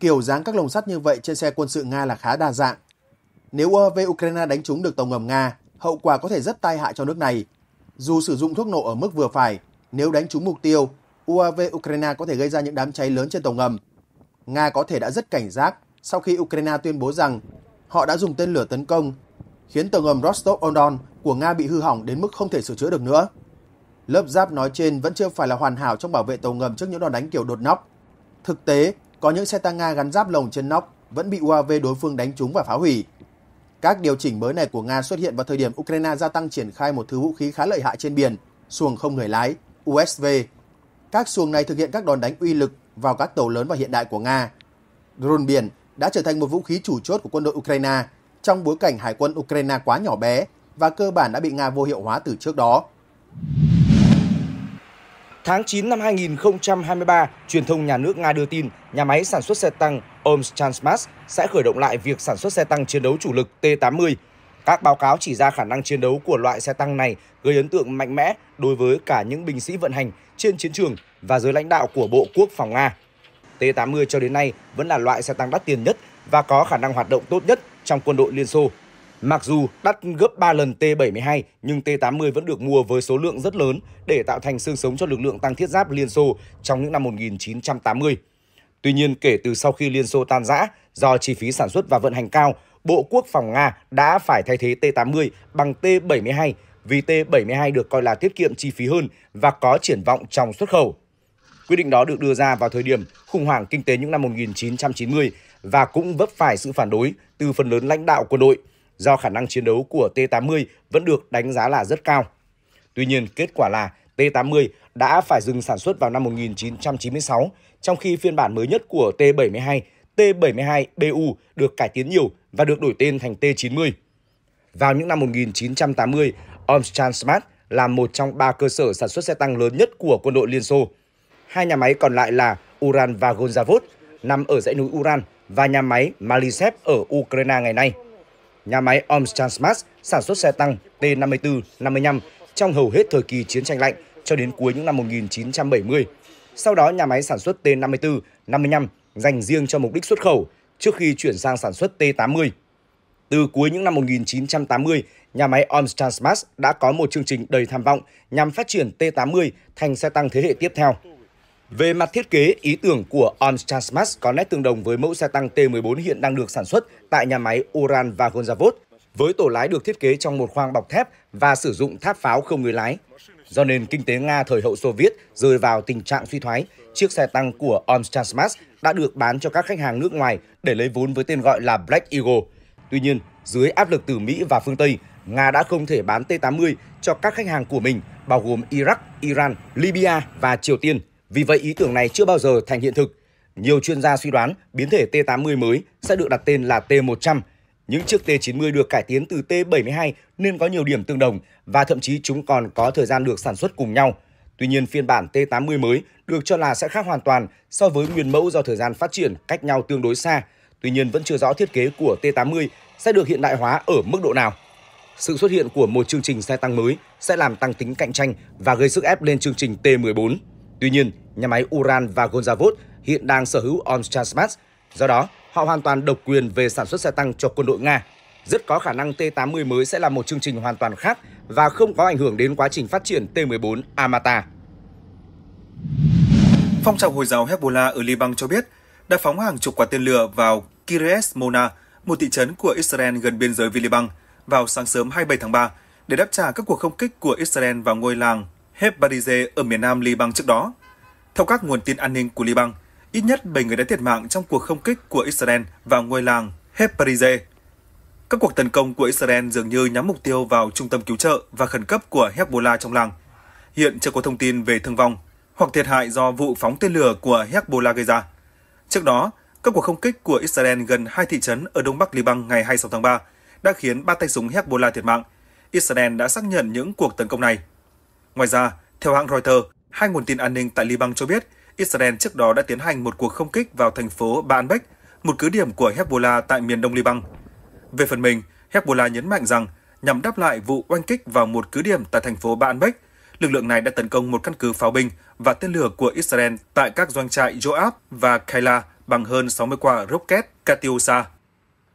Kiểu dáng các lồng sắt như vậy trên xe quân sự Nga là khá đa dạng, nếu UAV Ukraine đánh trúng được tàu ngầm Nga, hậu quả có thể rất tai hại cho nước này. Dù sử dụng thuốc nổ ở mức vừa phải, nếu đánh trúng mục tiêu, UAV Ukraine có thể gây ra những đám cháy lớn trên tàu ngầm. Nga có thể đã rất cảnh giác sau khi Ukraine tuyên bố rằng họ đã dùng tên lửa tấn công, khiến tàu ngầm Rostov-on-Don của Nga bị hư hỏng đến mức không thể sửa chữa được nữa. Lớp giáp nói trên vẫn chưa phải là hoàn hảo trong bảo vệ tàu ngầm trước những đòn đánh kiểu đột nóc. Thực tế, có những xe tăng Nga gắn giáp lồng trên nóc vẫn bị UAV đối phương đánh trúng và phá hủy. Các điều chỉnh mới này của Nga xuất hiện vào thời điểm Ukraine gia tăng triển khai một thứ vũ khí khá lợi hại trên biển, xuồng không người lái, USV. Các xuồng này thực hiện các đòn đánh uy lực vào các tàu lớn và hiện đại của Nga. Drone biển đã trở thành một vũ khí chủ chốt của quân đội Ukraine trong bối cảnh hải quân Ukraine quá nhỏ bé và cơ bản đã bị Nga vô hiệu hóa từ trước đó. Tháng 9 năm 2023, truyền thông nhà nước Nga đưa tin nhà máy sản xuất xe tăng Omschansmas sẽ khởi động lại việc sản xuất xe tăng chiến đấu chủ lực T-80. Các báo cáo chỉ ra khả năng chiến đấu của loại xe tăng này gây ấn tượng mạnh mẽ đối với cả những binh sĩ vận hành trên chiến trường và giới lãnh đạo của Bộ Quốc phòng Nga. T-80 cho đến nay vẫn là loại xe tăng đắt tiền nhất và có khả năng hoạt động tốt nhất trong quân đội Liên Xô. Mặc dù đắt gấp 3 lần T-72 nhưng T-80 vẫn được mua với số lượng rất lớn để tạo thành xương sống cho lực lượng tăng thiết giáp Liên Xô trong những năm 1980. Tuy nhiên, kể từ sau khi Liên Xô tan rã, do chi phí sản xuất và vận hành cao, Bộ Quốc phòng Nga đã phải thay thế T-80 bằng T-72 vì T-72 được coi là tiết kiệm chi phí hơn và có triển vọng trong xuất khẩu. Quyết định đó được đưa ra vào thời điểm khủng hoảng kinh tế những năm 1990 và cũng vấp phải sự phản đối từ phần lớn lãnh đạo quân đội do khả năng chiến đấu của T-80 vẫn được đánh giá là rất cao. Tuy nhiên, kết quả là T-80 đã phải dừng sản xuất vào năm 1996 trong khi phiên bản mới nhất của T72, T72BU được cải tiến nhiều và được đổi tên thành T90. Vào những năm 1980, Omstrand Smart là một trong ba cơ sở sản xuất xe tăng lớn nhất của quân đội Liên Xô. Hai nhà máy còn lại là Uran và Gonzavod nằm ở dãy núi Uran và nhà máy Malisev ở Ukraine ngày nay. Nhà máy Smart sản xuất xe tăng T-54, 55 trong hầu hết thời kỳ chiến tranh lạnh cho đến cuối những năm 1970. Sau đó nhà máy sản xuất T54, 55 dành riêng cho mục đích xuất khẩu trước khi chuyển sang sản xuất T80. Từ cuối những năm 1980, nhà máy Olmstransmas đã có một chương trình đầy tham vọng nhằm phát triển T80 thành xe tăng thế hệ tiếp theo. Về mặt thiết kế, ý tưởng của Olmstransmas có nét tương đồng với mẫu xe tăng T14 hiện đang được sản xuất tại nhà máy Uran và với tổ lái được thiết kế trong một khoang bọc thép và sử dụng tháp pháo không người lái. Do nền kinh tế Nga thời hậu Xô Viết rơi vào tình trạng suy thoái, chiếc xe tăng của Omstransmas đã được bán cho các khách hàng nước ngoài để lấy vốn với tên gọi là Black Eagle. Tuy nhiên, dưới áp lực từ Mỹ và phương Tây, Nga đã không thể bán T-80 cho các khách hàng của mình, bao gồm Iraq, Iran, Libya và Triều Tiên. Vì vậy, ý tưởng này chưa bao giờ thành hiện thực. Nhiều chuyên gia suy đoán biến thể T-80 mới sẽ được đặt tên là T-100 những chiếc T90 được cải tiến từ T72 nên có nhiều điểm tương đồng và thậm chí chúng còn có thời gian được sản xuất cùng nhau. Tuy nhiên, phiên bản T80 mới được cho là sẽ khác hoàn toàn so với nguyên mẫu do thời gian phát triển cách nhau tương đối xa. Tuy nhiên, vẫn chưa rõ thiết kế của T80 sẽ được hiện đại hóa ở mức độ nào. Sự xuất hiện của một chương trình xe tăng mới sẽ làm tăng tính cạnh tranh và gây sức ép lên chương trình T14. Tuy nhiên, nhà máy Uran và Gonzavod hiện đang sở hữu Onstrasmax, do đó họ hoàn toàn độc quyền về sản xuất xe tăng cho quân đội Nga. Rất có khả năng T-80 mới sẽ là một chương trình hoàn toàn khác và không có ảnh hưởng đến quá trình phát triển T-14 Amata. Phong trào Hồi giáo Hezbollah ở Liban cho biết đã phóng hàng chục quả tên lửa vào Kiryas Mona, một thị trấn của Israel gần biên giới với Liban, vào sáng sớm 27 tháng 3 để đáp trả các cuộc không kích của Israel vào ngôi làng Hebarize ở miền nam Liban trước đó. Theo các nguồn tin an ninh của Liban, ít nhất 7 người đã thiệt mạng trong cuộc không kích của Israel vào ngôi làng Heparize. Các cuộc tấn công của Israel dường như nhắm mục tiêu vào trung tâm cứu trợ và khẩn cấp của Hezbollah trong làng. Hiện chưa có thông tin về thương vong hoặc thiệt hại do vụ phóng tên lửa của Hezbollah gây ra. Trước đó, các cuộc không kích của Israel gần hai thị trấn ở đông bắc Liban ngày 26 tháng 3 đã khiến ba tay súng Hezbollah thiệt mạng. Israel đã xác nhận những cuộc tấn công này. Ngoài ra, theo hãng Reuters, hai nguồn tin an ninh tại Liban cho biết Israel trước đó đã tiến hành một cuộc không kích vào thành phố Baalbek, một cứ điểm của Hezbollah tại miền đông Liban. Về phần mình, Hezbollah nhấn mạnh rằng nhằm đáp lại vụ oanh kích vào một cứ điểm tại thành phố Baalbek, lực lượng này đã tấn công một căn cứ pháo binh và tên lửa của Israel tại các doanh trại Joab và Kaila bằng hơn 60 quả rocket Katyusha.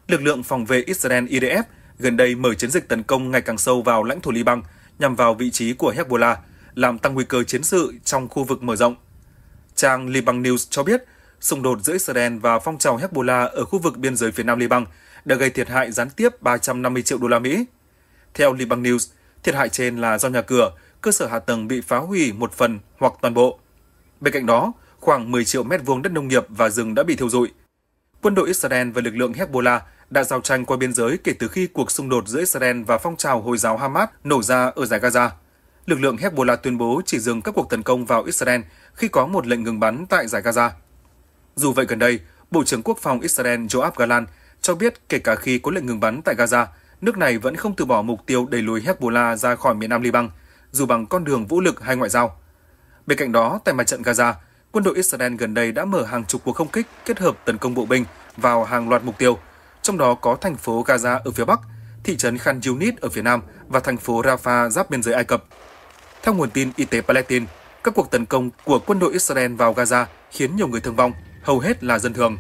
Lực lượng phòng vệ Israel IDF gần đây mở chiến dịch tấn công ngày càng sâu vào lãnh thổ Liban nhằm vào vị trí của Hezbollah, làm tăng nguy cơ chiến sự trong khu vực mở rộng. Trang Liban News cho biết, xung đột giữa Israel và phong trào Hezbollah ở khu vực biên giới phía Nam Liban đã gây thiệt hại gián tiếp 350 triệu đô la Mỹ. Theo Liban News, thiệt hại trên là do nhà cửa, cơ sở hạ tầng bị phá hủy một phần hoặc toàn bộ. Bên cạnh đó, khoảng 10 triệu mét vuông đất nông nghiệp và rừng đã bị thiêu rụi. Quân đội Israel và lực lượng Hezbollah đã giao tranh qua biên giới kể từ khi cuộc xung đột giữa Israel và phong trào Hồi giáo Hamas nổ ra ở giải Gaza. Lực lượng Hezbollah tuyên bố chỉ dừng các cuộc tấn công vào Israel khi có một lệnh ngừng bắn tại giải Gaza. Dù vậy gần đây, Bộ trưởng Quốc phòng Israel Joab Galan cho biết kể cả khi có lệnh ngừng bắn tại Gaza, nước này vẫn không từ bỏ mục tiêu đẩy lùi Hezbollah ra khỏi miền Nam Liban, dù bằng con đường vũ lực hay ngoại giao. Bên cạnh đó, tại mặt trận Gaza, quân đội Israel gần đây đã mở hàng chục cuộc không kích kết hợp tấn công bộ binh vào hàng loạt mục tiêu, trong đó có thành phố Gaza ở phía Bắc, thị trấn Khan Yunis ở phía Nam và thành phố Rafah giáp biên giới Ai Cập. Theo nguồn tin y tế Palestine, các cuộc tấn công của quân đội Israel vào Gaza khiến nhiều người thương vong, hầu hết là dân thường.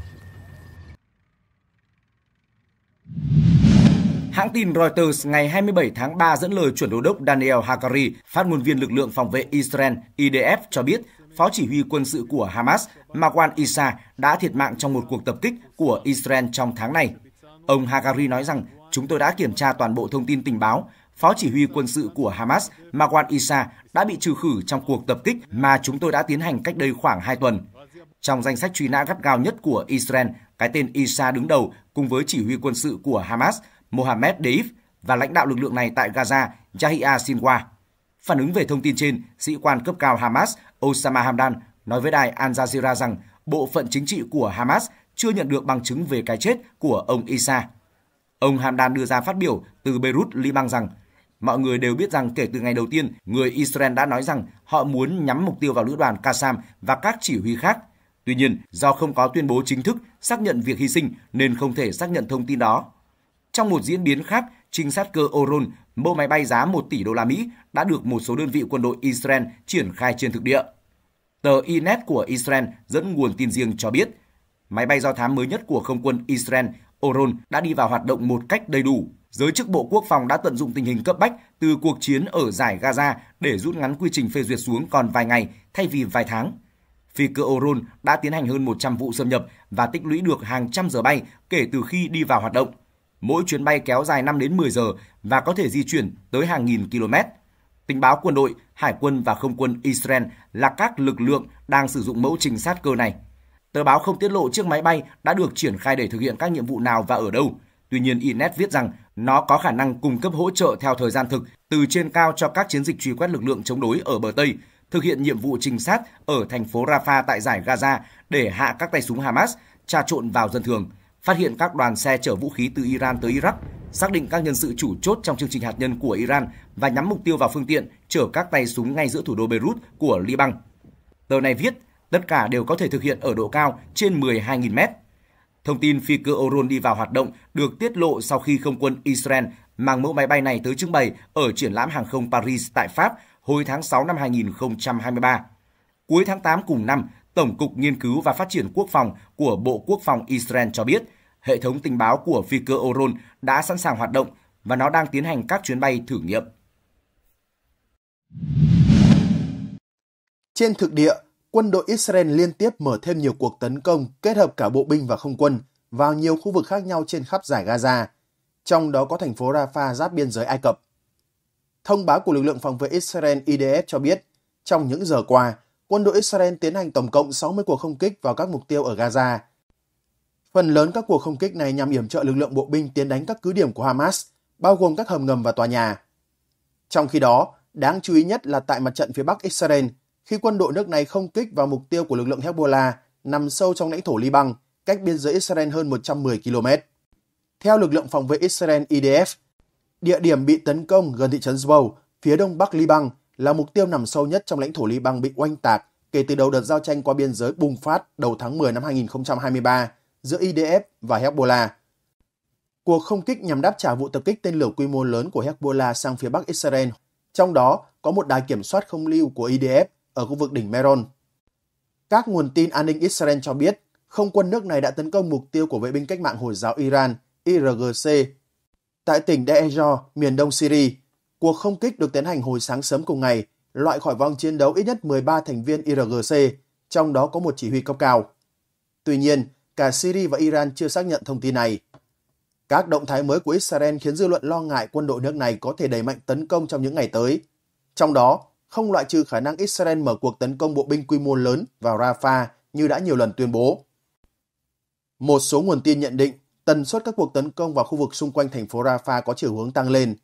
Hãng tin Reuters ngày 27 tháng 3 dẫn lời chuẩn đô đốc Daniel Hagari, phát ngôn viên lực lượng phòng vệ Israel IDF cho biết phó chỉ huy quân sự của Hamas Marwan Issa đã thiệt mạng trong một cuộc tập kích của Israel trong tháng này. Ông Hagari nói rằng chúng tôi đã kiểm tra toàn bộ thông tin tình báo phó chỉ huy quân sự của Hamas Marwan Issa đã bị trừ khử trong cuộc tập kích mà chúng tôi đã tiến hành cách đây khoảng 2 tuần. Trong danh sách truy nã gắt gao nhất của Israel, cái tên Issa đứng đầu cùng với chỉ huy quân sự của Hamas Mohammed Deif và lãnh đạo lực lượng này tại Gaza Yahya Sinwar. Phản ứng về thông tin trên, sĩ quan cấp cao Hamas Osama Hamdan nói với đài Al Jazeera rằng bộ phận chính trị của Hamas chưa nhận được bằng chứng về cái chết của ông Isa. Ông Hamdan đưa ra phát biểu từ Beirut, Liban rằng Mọi người đều biết rằng kể từ ngày đầu tiên, người Israel đã nói rằng họ muốn nhắm mục tiêu vào lữ đoàn Qassam và các chỉ huy khác. Tuy nhiên, do không có tuyên bố chính thức xác nhận việc hy sinh nên không thể xác nhận thông tin đó. Trong một diễn biến khác, trinh sát cơ Oron, mẫu máy bay giá 1 tỷ đô la Mỹ đã được một số đơn vị quân đội Israel triển khai trên thực địa. Tờ Inet của Israel dẫn nguồn tin riêng cho biết, máy bay do thám mới nhất của không quân Israel Oron đã đi vào hoạt động một cách đầy đủ. Giới chức Bộ Quốc phòng đã tận dụng tình hình cấp bách từ cuộc chiến ở giải Gaza để rút ngắn quy trình phê duyệt xuống còn vài ngày thay vì vài tháng. Phi cơ Oron đã tiến hành hơn 100 vụ xâm nhập và tích lũy được hàng trăm giờ bay kể từ khi đi vào hoạt động. Mỗi chuyến bay kéo dài 5 đến 10 giờ và có thể di chuyển tới hàng nghìn km. Tình báo quân đội, hải quân và không quân Israel là các lực lượng đang sử dụng mẫu trình sát cơ này Tờ báo không tiết lộ chiếc máy bay đã được triển khai để thực hiện các nhiệm vụ nào và ở đâu. Tuy nhiên, INET viết rằng nó có khả năng cung cấp hỗ trợ theo thời gian thực từ trên cao cho các chiến dịch truy quét lực lượng chống đối ở bờ Tây, thực hiện nhiệm vụ trinh sát ở thành phố Rafah tại giải Gaza để hạ các tay súng Hamas trà trộn vào dân thường, phát hiện các đoàn xe chở vũ khí từ Iran tới Iraq, xác định các nhân sự chủ chốt trong chương trình hạt nhân của Iran và nhắm mục tiêu vào phương tiện chở các tay súng ngay giữa thủ đô Beirut của Liban. Tờ này viết tất cả đều có thể thực hiện ở độ cao trên 12.000 mét. Thông tin phi cơ Oron đi vào hoạt động được tiết lộ sau khi không quân Israel mang mẫu máy bay này tới trưng bày ở triển lãm hàng không Paris tại Pháp hồi tháng 6 năm 2023. Cuối tháng 8 cùng năm, Tổng cục Nghiên cứu và Phát triển Quốc phòng của Bộ Quốc phòng Israel cho biết hệ thống tình báo của phi cơ Oron đã sẵn sàng hoạt động và nó đang tiến hành các chuyến bay thử nghiệm. Trên thực địa, quân đội Israel liên tiếp mở thêm nhiều cuộc tấn công kết hợp cả bộ binh và không quân vào nhiều khu vực khác nhau trên khắp giải Gaza, trong đó có thành phố Rafah giáp biên giới Ai Cập. Thông báo của lực lượng phòng vệ Israel IDF cho biết, trong những giờ qua, quân đội Israel tiến hành tổng cộng 60 cuộc không kích vào các mục tiêu ở Gaza. Phần lớn các cuộc không kích này nhằm yểm trợ lực lượng bộ binh tiến đánh các cứ điểm của Hamas, bao gồm các hầm ngầm và tòa nhà. Trong khi đó, đáng chú ý nhất là tại mặt trận phía Bắc Israel – khi quân đội nước này không kích vào mục tiêu của lực lượng Hezbollah nằm sâu trong lãnh thổ Liban, cách biên giới Israel hơn 110 km. Theo lực lượng phòng vệ Israel IDF, địa điểm bị tấn công gần thị trấn Zwow, phía đông bắc Liban là mục tiêu nằm sâu nhất trong lãnh thổ Liban bị oanh tạc kể từ đầu đợt giao tranh qua biên giới bùng phát đầu tháng 10 năm 2023 giữa IDF và Hezbollah. Cuộc không kích nhằm đáp trả vụ tập kích tên lửa quy mô lớn của Hezbollah sang phía bắc Israel, trong đó có một đài kiểm soát không lưu của IDF ở khu vực đỉnh Meron. Các nguồn tin an ninh Israel cho biết, không quân nước này đã tấn công mục tiêu của vệ binh cách mạng Hồi giáo Iran IRGC tại tỉnh Deir miền đông Syria. Cuộc không kích được tiến hành hồi sáng sớm cùng ngày, loại khỏi vòng chiến đấu ít nhất 13 thành viên IRGC, trong đó có một chỉ huy cấp cao. Tuy nhiên, cả Syria và Iran chưa xác nhận thông tin này. Các động thái mới của Israel khiến dư luận lo ngại quân đội nước này có thể đẩy mạnh tấn công trong những ngày tới. Trong đó, không loại trừ khả năng Israel mở cuộc tấn công bộ binh quy mô lớn vào Rafah như đã nhiều lần tuyên bố. Một số nguồn tin nhận định tần suất các cuộc tấn công vào khu vực xung quanh thành phố Rafah có chiều hướng tăng lên.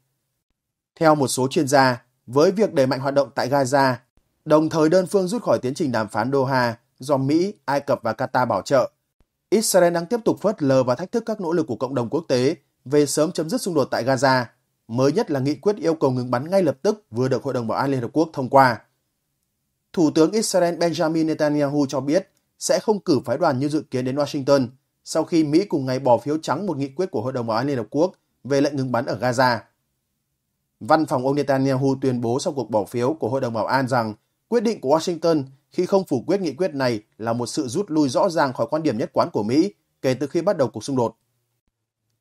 Theo một số chuyên gia, với việc đẩy mạnh hoạt động tại Gaza, đồng thời đơn phương rút khỏi tiến trình đàm phán Doha do Mỹ, Ai Cập và Qatar bảo trợ, Israel đang tiếp tục phớt lờ và thách thức các nỗ lực của cộng đồng quốc tế về sớm chấm dứt xung đột tại Gaza mới nhất là nghị quyết yêu cầu ngừng bắn ngay lập tức vừa được Hội đồng Bảo an Liên Hợp Quốc thông qua. Thủ tướng Israel Benjamin Netanyahu cho biết sẽ không cử phái đoàn như dự kiến đến Washington sau khi Mỹ cùng ngày bỏ phiếu trắng một nghị quyết của Hội đồng Bảo an Liên Hợp Quốc về lệnh ngừng bắn ở Gaza. Văn phòng ông Netanyahu tuyên bố sau cuộc bỏ phiếu của Hội đồng Bảo an rằng quyết định của Washington khi không phủ quyết nghị quyết này là một sự rút lui rõ ràng khỏi quan điểm nhất quán của Mỹ kể từ khi bắt đầu cuộc xung đột.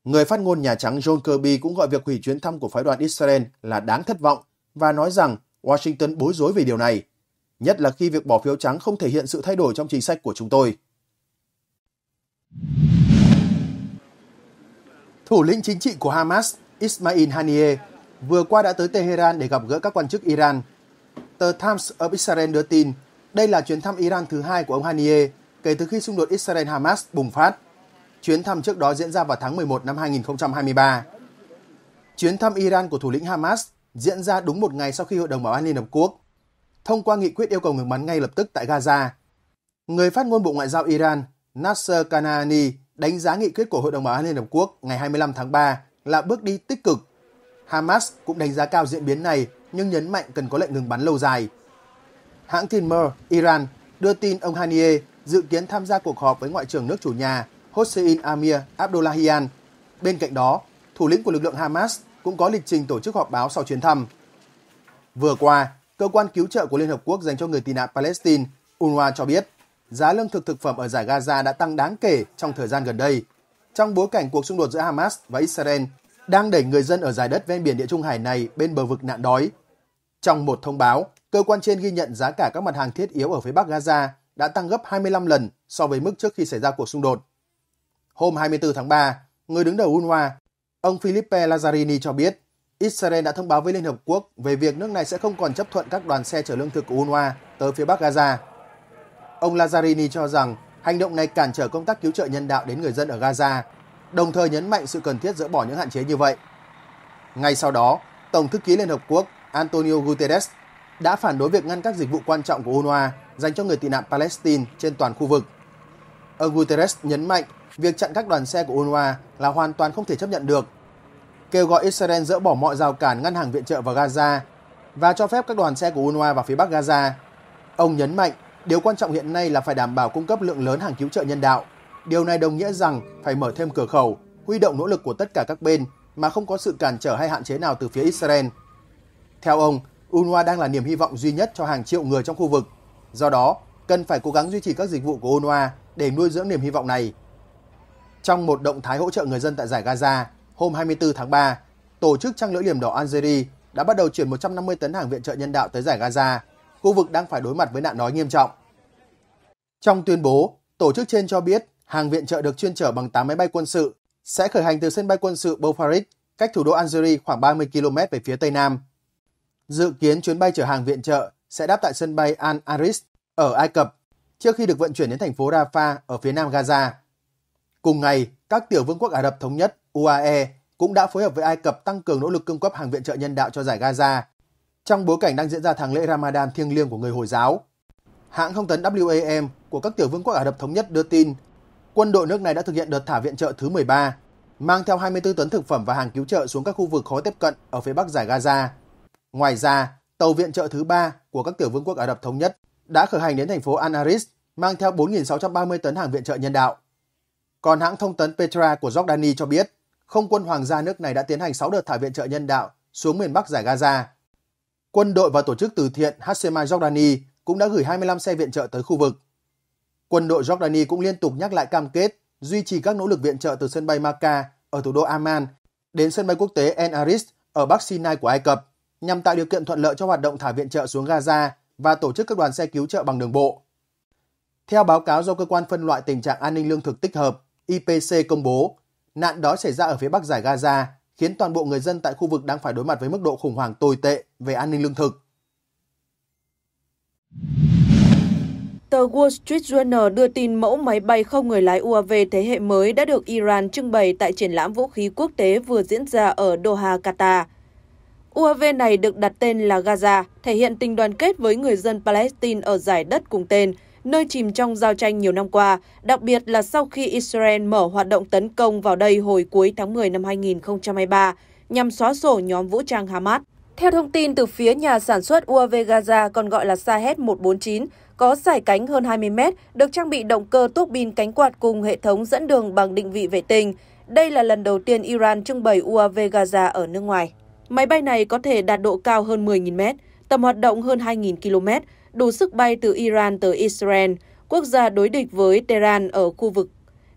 Người phát ngôn Nhà Trắng John Kirby cũng gọi việc hủy chuyến thăm của phái đoàn Israel là đáng thất vọng và nói rằng Washington bối rối về điều này, nhất là khi việc bỏ phiếu trắng không thể hiện sự thay đổi trong chính sách của chúng tôi. Thủ lĩnh chính trị của Hamas Ismail Haniyeh vừa qua đã tới Tehran để gặp gỡ các quan chức Iran. Tờ Times of Israel đưa tin đây là chuyến thăm Iran thứ hai của ông Haniyeh kể từ khi xung đột Israel-Hamas bùng phát. Chuyến thăm trước đó diễn ra vào tháng 11 năm 2023. Chuyến thăm Iran của thủ lĩnh Hamas diễn ra đúng một ngày sau khi Hội đồng Bảo an Liên Hợp Quốc thông qua nghị quyết yêu cầu ngừng bắn ngay lập tức tại Gaza. Người phát ngôn Bộ Ngoại giao Iran Nasser Kanani đánh giá nghị quyết của Hội đồng Bảo an Liên Hợp Quốc ngày 25 tháng 3 là bước đi tích cực. Hamas cũng đánh giá cao diễn biến này nhưng nhấn mạnh cần có lệnh ngừng bắn lâu dài. Hãng tin Mer, Iran, đưa tin ông Haniyeh dự kiến tham gia cuộc họp với Ngoại trưởng nước chủ nhà Hossein Amir Abdullahian. Bên cạnh đó, thủ lĩnh của lực lượng Hamas cũng có lịch trình tổ chức họp báo sau chuyến thăm. Vừa qua, cơ quan cứu trợ của Liên Hợp Quốc dành cho người tị nạn Palestine, UNRWA cho biết, giá lương thực thực phẩm ở giải Gaza đã tăng đáng kể trong thời gian gần đây, trong bối cảnh cuộc xung đột giữa Hamas và Israel đang đẩy người dân ở giải đất ven biển địa Trung Hải này bên bờ vực nạn đói. Trong một thông báo, cơ quan trên ghi nhận giá cả các mặt hàng thiết yếu ở phía Bắc Gaza đã tăng gấp 25 lần so với mức trước khi xảy ra cuộc xung đột. Hôm 24 tháng 3, người đứng đầu UNRWA, ông Philippe Lazzarini cho biết, Israel đã thông báo với Liên Hợp Quốc về việc nước này sẽ không còn chấp thuận các đoàn xe chở lương thực của UNRWA tới phía bắc Gaza. Ông Lazzarini cho rằng hành động này cản trở công tác cứu trợ nhân đạo đến người dân ở Gaza, đồng thời nhấn mạnh sự cần thiết dỡ bỏ những hạn chế như vậy. Ngay sau đó, Tổng thư ký Liên Hợp Quốc Antonio Guterres đã phản đối việc ngăn các dịch vụ quan trọng của UNRWA dành cho người tị nạn Palestine trên toàn khu vực. Ông Guterres nhấn mạnh Việc chặn các đoàn xe của UNRWA là hoàn toàn không thể chấp nhận được. Kêu gọi Israel dỡ bỏ mọi rào cản ngăn hàng viện trợ vào Gaza và cho phép các đoàn xe của UNRWA vào phía bắc Gaza. Ông nhấn mạnh điều quan trọng hiện nay là phải đảm bảo cung cấp lượng lớn hàng cứu trợ nhân đạo. Điều này đồng nghĩa rằng phải mở thêm cửa khẩu, huy động nỗ lực của tất cả các bên mà không có sự cản trở hay hạn chế nào từ phía Israel. Theo ông, UNRWA đang là niềm hy vọng duy nhất cho hàng triệu người trong khu vực. Do đó, cần phải cố gắng duy trì các dịch vụ của UNRWA để nuôi dưỡng niềm hy vọng này trong một động thái hỗ trợ người dân tại giải Gaza, hôm 24 tháng 3, tổ chức Trăng lưỡi liềm đỏ Algeria đã bắt đầu chuyển 150 tấn hàng viện trợ nhân đạo tới giải Gaza, khu vực đang phải đối mặt với nạn đói nghiêm trọng. Trong tuyên bố, tổ chức trên cho biết hàng viện trợ được chuyên chở bằng 8 máy bay quân sự sẽ khởi hành từ sân bay quân sự Bofarid, cách thủ đô Algeria khoảng 30 km về phía tây nam. Dự kiến chuyến bay chở hàng viện trợ sẽ đáp tại sân bay Al Aris ở Ai Cập trước khi được vận chuyển đến thành phố Rafah ở phía nam Gaza. Cùng ngày, các tiểu vương quốc Ả Rập Thống Nhất UAE cũng đã phối hợp với Ai Cập tăng cường nỗ lực cung cấp hàng viện trợ nhân đạo cho giải Gaza trong bối cảnh đang diễn ra tháng lễ Ramadan thiêng liêng của người Hồi giáo. Hãng thông tấn WAM của các tiểu vương quốc Ả Rập Thống Nhất đưa tin quân đội nước này đã thực hiện đợt thả viện trợ thứ 13, mang theo 24 tấn thực phẩm và hàng cứu trợ xuống các khu vực khó tiếp cận ở phía bắc giải Gaza. Ngoài ra, tàu viện trợ thứ 3 của các tiểu vương quốc Ả Rập Thống Nhất đã khởi hành đến thành phố An mang theo 4.630 tấn hàng viện trợ nhân đạo. Còn hãng thông tấn Petra của Jordani cho biết, không quân hoàng gia nước này đã tiến hành 6 đợt thả viện trợ nhân đạo xuống miền Bắc giải Gaza. Quân đội và tổ chức từ thiện Hashemai Jordani cũng đã gửi 25 xe viện trợ tới khu vực. Quân đội Jordani cũng liên tục nhắc lại cam kết duy trì các nỗ lực viện trợ từ sân bay Maka ở thủ đô Amman đến sân bay quốc tế En Aris ở Bắc Sinai của Ai Cập nhằm tạo điều kiện thuận lợi cho hoạt động thả viện trợ xuống Gaza và tổ chức các đoàn xe cứu trợ bằng đường bộ. Theo báo cáo do cơ quan phân loại tình trạng an ninh lương thực tích hợp, IPC công bố, nạn đói xảy ra ở phía bắc giải Gaza khiến toàn bộ người dân tại khu vực đang phải đối mặt với mức độ khủng hoảng tồi tệ về an ninh lương thực. Tờ Wall Street Journal đưa tin mẫu máy bay không người lái UAV thế hệ mới đã được Iran trưng bày tại triển lãm vũ khí quốc tế vừa diễn ra ở Doha, Qatar. UAV này được đặt tên là Gaza, thể hiện tình đoàn kết với người dân Palestine ở giải đất cùng tên nơi chìm trong giao tranh nhiều năm qua, đặc biệt là sau khi Israel mở hoạt động tấn công vào đây hồi cuối tháng 10 năm 2023 nhằm xóa sổ nhóm vũ trang Hamas. Theo thông tin từ phía nhà sản xuất UAV Gaza, còn gọi là Sahed 149, có dài cánh hơn 20 mét, được trang bị động cơ tuốc bin cánh quạt cùng hệ thống dẫn đường bằng định vị vệ tinh. Đây là lần đầu tiên Iran trưng bày UAV Gaza ở nước ngoài. Máy bay này có thể đạt độ cao hơn 10.000 mét, tầm hoạt động hơn 2.000 km, đủ sức bay từ Iran tới Israel, quốc gia đối địch với Tehran ở khu vực.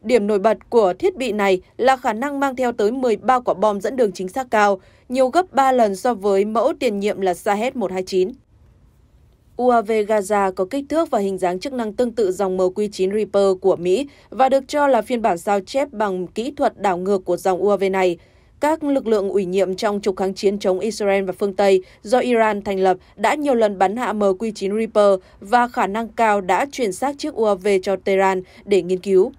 Điểm nổi bật của thiết bị này là khả năng mang theo tới 13 quả bom dẫn đường chính xác cao, nhiều gấp 3 lần so với mẫu tiền nhiệm là Shahed-129. UAV Gaza có kích thước và hình dáng chức năng tương tự dòng MQ-9 Reaper của Mỹ và được cho là phiên bản sao chép bằng kỹ thuật đảo ngược của dòng UAV này – các lực lượng ủy nhiệm trong trục kháng chiến chống Israel và phương Tây do Iran thành lập đã nhiều lần bắn hạ MQ-9 Reaper và khả năng cao đã chuyển xác chiếc UAV cho Tehran để nghiên cứu.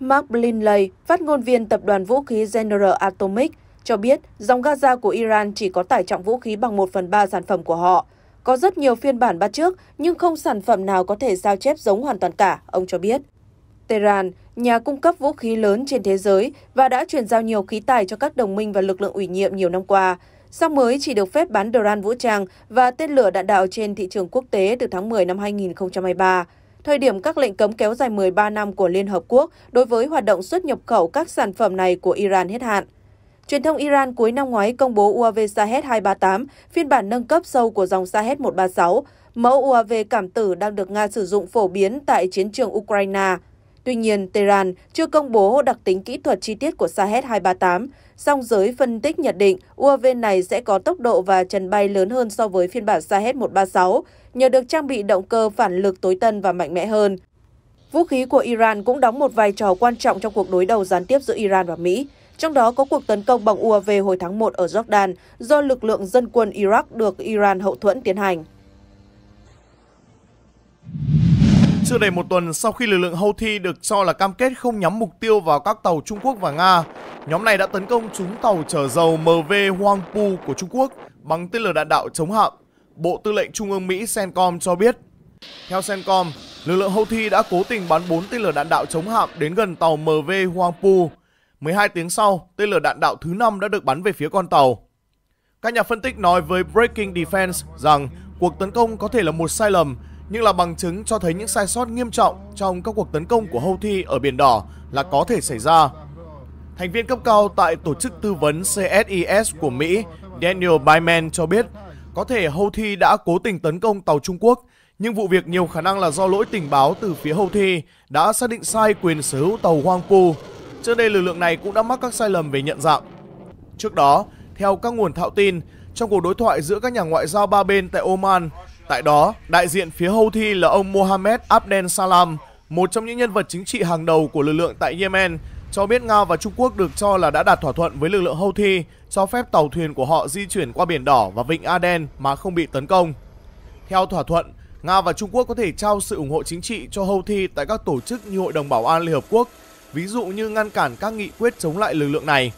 Mark Blinley, phát ngôn viên tập đoàn vũ khí General Atomic, cho biết dòng Gaza của Iran chỉ có tải trọng vũ khí bằng 1 phần 3 sản phẩm của họ. Có rất nhiều phiên bản bắt trước, nhưng không sản phẩm nào có thể sao chép giống hoàn toàn cả, ông cho biết. Tehran nhà cung cấp vũ khí lớn trên thế giới và đã chuyển giao nhiều khí tài cho các đồng minh và lực lượng ủy nhiệm nhiều năm qua. Song mới chỉ được phép bán drone vũ trang và tên lửa đạn đạo trên thị trường quốc tế từ tháng 10 năm 2023 thời điểm các lệnh cấm kéo dài 13 năm của Liên Hợp Quốc đối với hoạt động xuất nhập khẩu các sản phẩm này của Iran hết hạn. Truyền thông Iran cuối năm ngoái công bố UAV Sahed 238, phiên bản nâng cấp sâu của dòng Sahed 136, mẫu UAV cảm tử đang được Nga sử dụng phổ biến tại chiến trường Ukraine. Tuy nhiên, Tehran chưa công bố đặc tính kỹ thuật chi tiết của Sahed-238, song giới phân tích nhận định UAV này sẽ có tốc độ và trần bay lớn hơn so với phiên bản Sahed-136, nhờ được trang bị động cơ phản lực tối tân và mạnh mẽ hơn. Vũ khí của Iran cũng đóng một vai trò quan trọng trong cuộc đối đầu gián tiếp giữa Iran và Mỹ, trong đó có cuộc tấn công bằng UAV hồi tháng 1 ở Jordan do lực lượng dân quân Iraq được Iran hậu thuẫn tiến hành. Chưa đầy một tuần sau khi lực lượng Houthi được cho là cam kết không nhắm mục tiêu vào các tàu Trung Quốc và Nga, nhóm này đã tấn công trúng tàu chở dầu MV Huangpu của Trung Quốc bằng tên lửa đạn đạo chống hạm. Bộ Tư lệnh Trung ương Mỹ CENTCOM cho biết. Theo CENTCOM, lực lượng Houthi đã cố tình bắn 4 tên lửa đạn đạo chống hạm đến gần tàu MV Huangpu. 12 tiếng sau, tên lửa đạn đạo thứ 5 đã được bắn về phía con tàu. Các nhà phân tích nói với Breaking Defense rằng cuộc tấn công có thể là một sai lầm nhưng là bằng chứng cho thấy những sai sót nghiêm trọng trong các cuộc tấn công của Houthi ở Biển Đỏ là có thể xảy ra. Thành viên cấp cao tại tổ chức tư vấn CSIS của Mỹ Daniel Byman cho biết có thể Houthi đã cố tình tấn công tàu Trung Quốc, nhưng vụ việc nhiều khả năng là do lỗi tình báo từ phía Houthi đã xác định sai quyền sở hữu tàu Huangpu. Trước đây lực lượng này cũng đã mắc các sai lầm về nhận dạng. Trước đó, theo các nguồn thạo tin, trong cuộc đối thoại giữa các nhà ngoại giao ba bên tại Oman, Tại đó, đại diện phía Houthi là ông Mohammed Abdel Salam, một trong những nhân vật chính trị hàng đầu của lực lượng tại Yemen, cho biết Nga và Trung Quốc được cho là đã đạt thỏa thuận với lực lượng Houthi cho phép tàu thuyền của họ di chuyển qua biển đỏ và vịnh Aden mà không bị tấn công. Theo thỏa thuận, Nga và Trung Quốc có thể trao sự ủng hộ chính trị cho Houthi tại các tổ chức như Hội đồng Bảo an Liên Hợp Quốc, ví dụ như ngăn cản các nghị quyết chống lại lực lượng này.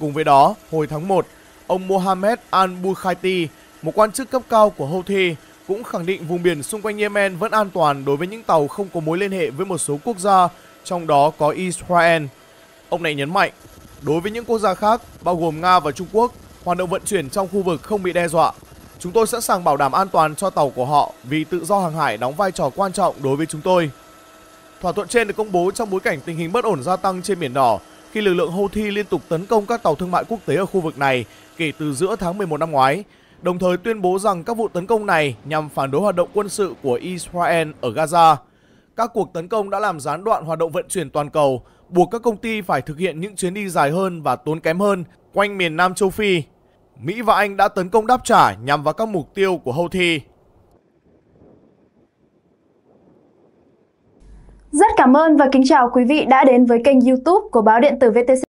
Cùng với đó, hồi tháng 1, ông Mohammed al-Bukhaiti, một quan chức cấp cao của Houthi, cũng khẳng định vùng biển xung quanh Yemen vẫn an toàn đối với những tàu không có mối liên hệ với một số quốc gia, trong đó có Israel. Ông này nhấn mạnh, đối với những quốc gia khác, bao gồm Nga và Trung Quốc, hoạt động vận chuyển trong khu vực không bị đe dọa. Chúng tôi sẵn sàng bảo đảm an toàn cho tàu của họ vì tự do hàng hải đóng vai trò quan trọng đối với chúng tôi. Thỏa thuận trên được công bố trong bối cảnh tình hình bất ổn gia tăng trên Biển Đỏ khi lực lượng Houthi liên tục tấn công các tàu thương mại quốc tế ở khu vực này kể từ giữa tháng 11 năm ngoái, đồng thời tuyên bố rằng các vụ tấn công này nhằm phản đối hoạt động quân sự của Israel ở Gaza. Các cuộc tấn công đã làm gián đoạn hoạt động vận chuyển toàn cầu, buộc các công ty phải thực hiện những chuyến đi dài hơn và tốn kém hơn quanh miền Nam châu Phi. Mỹ và Anh đã tấn công đáp trả nhằm vào các mục tiêu của Houthi. Rất cảm ơn và kính chào quý vị đã đến với kênh YouTube của báo điện tử VTC.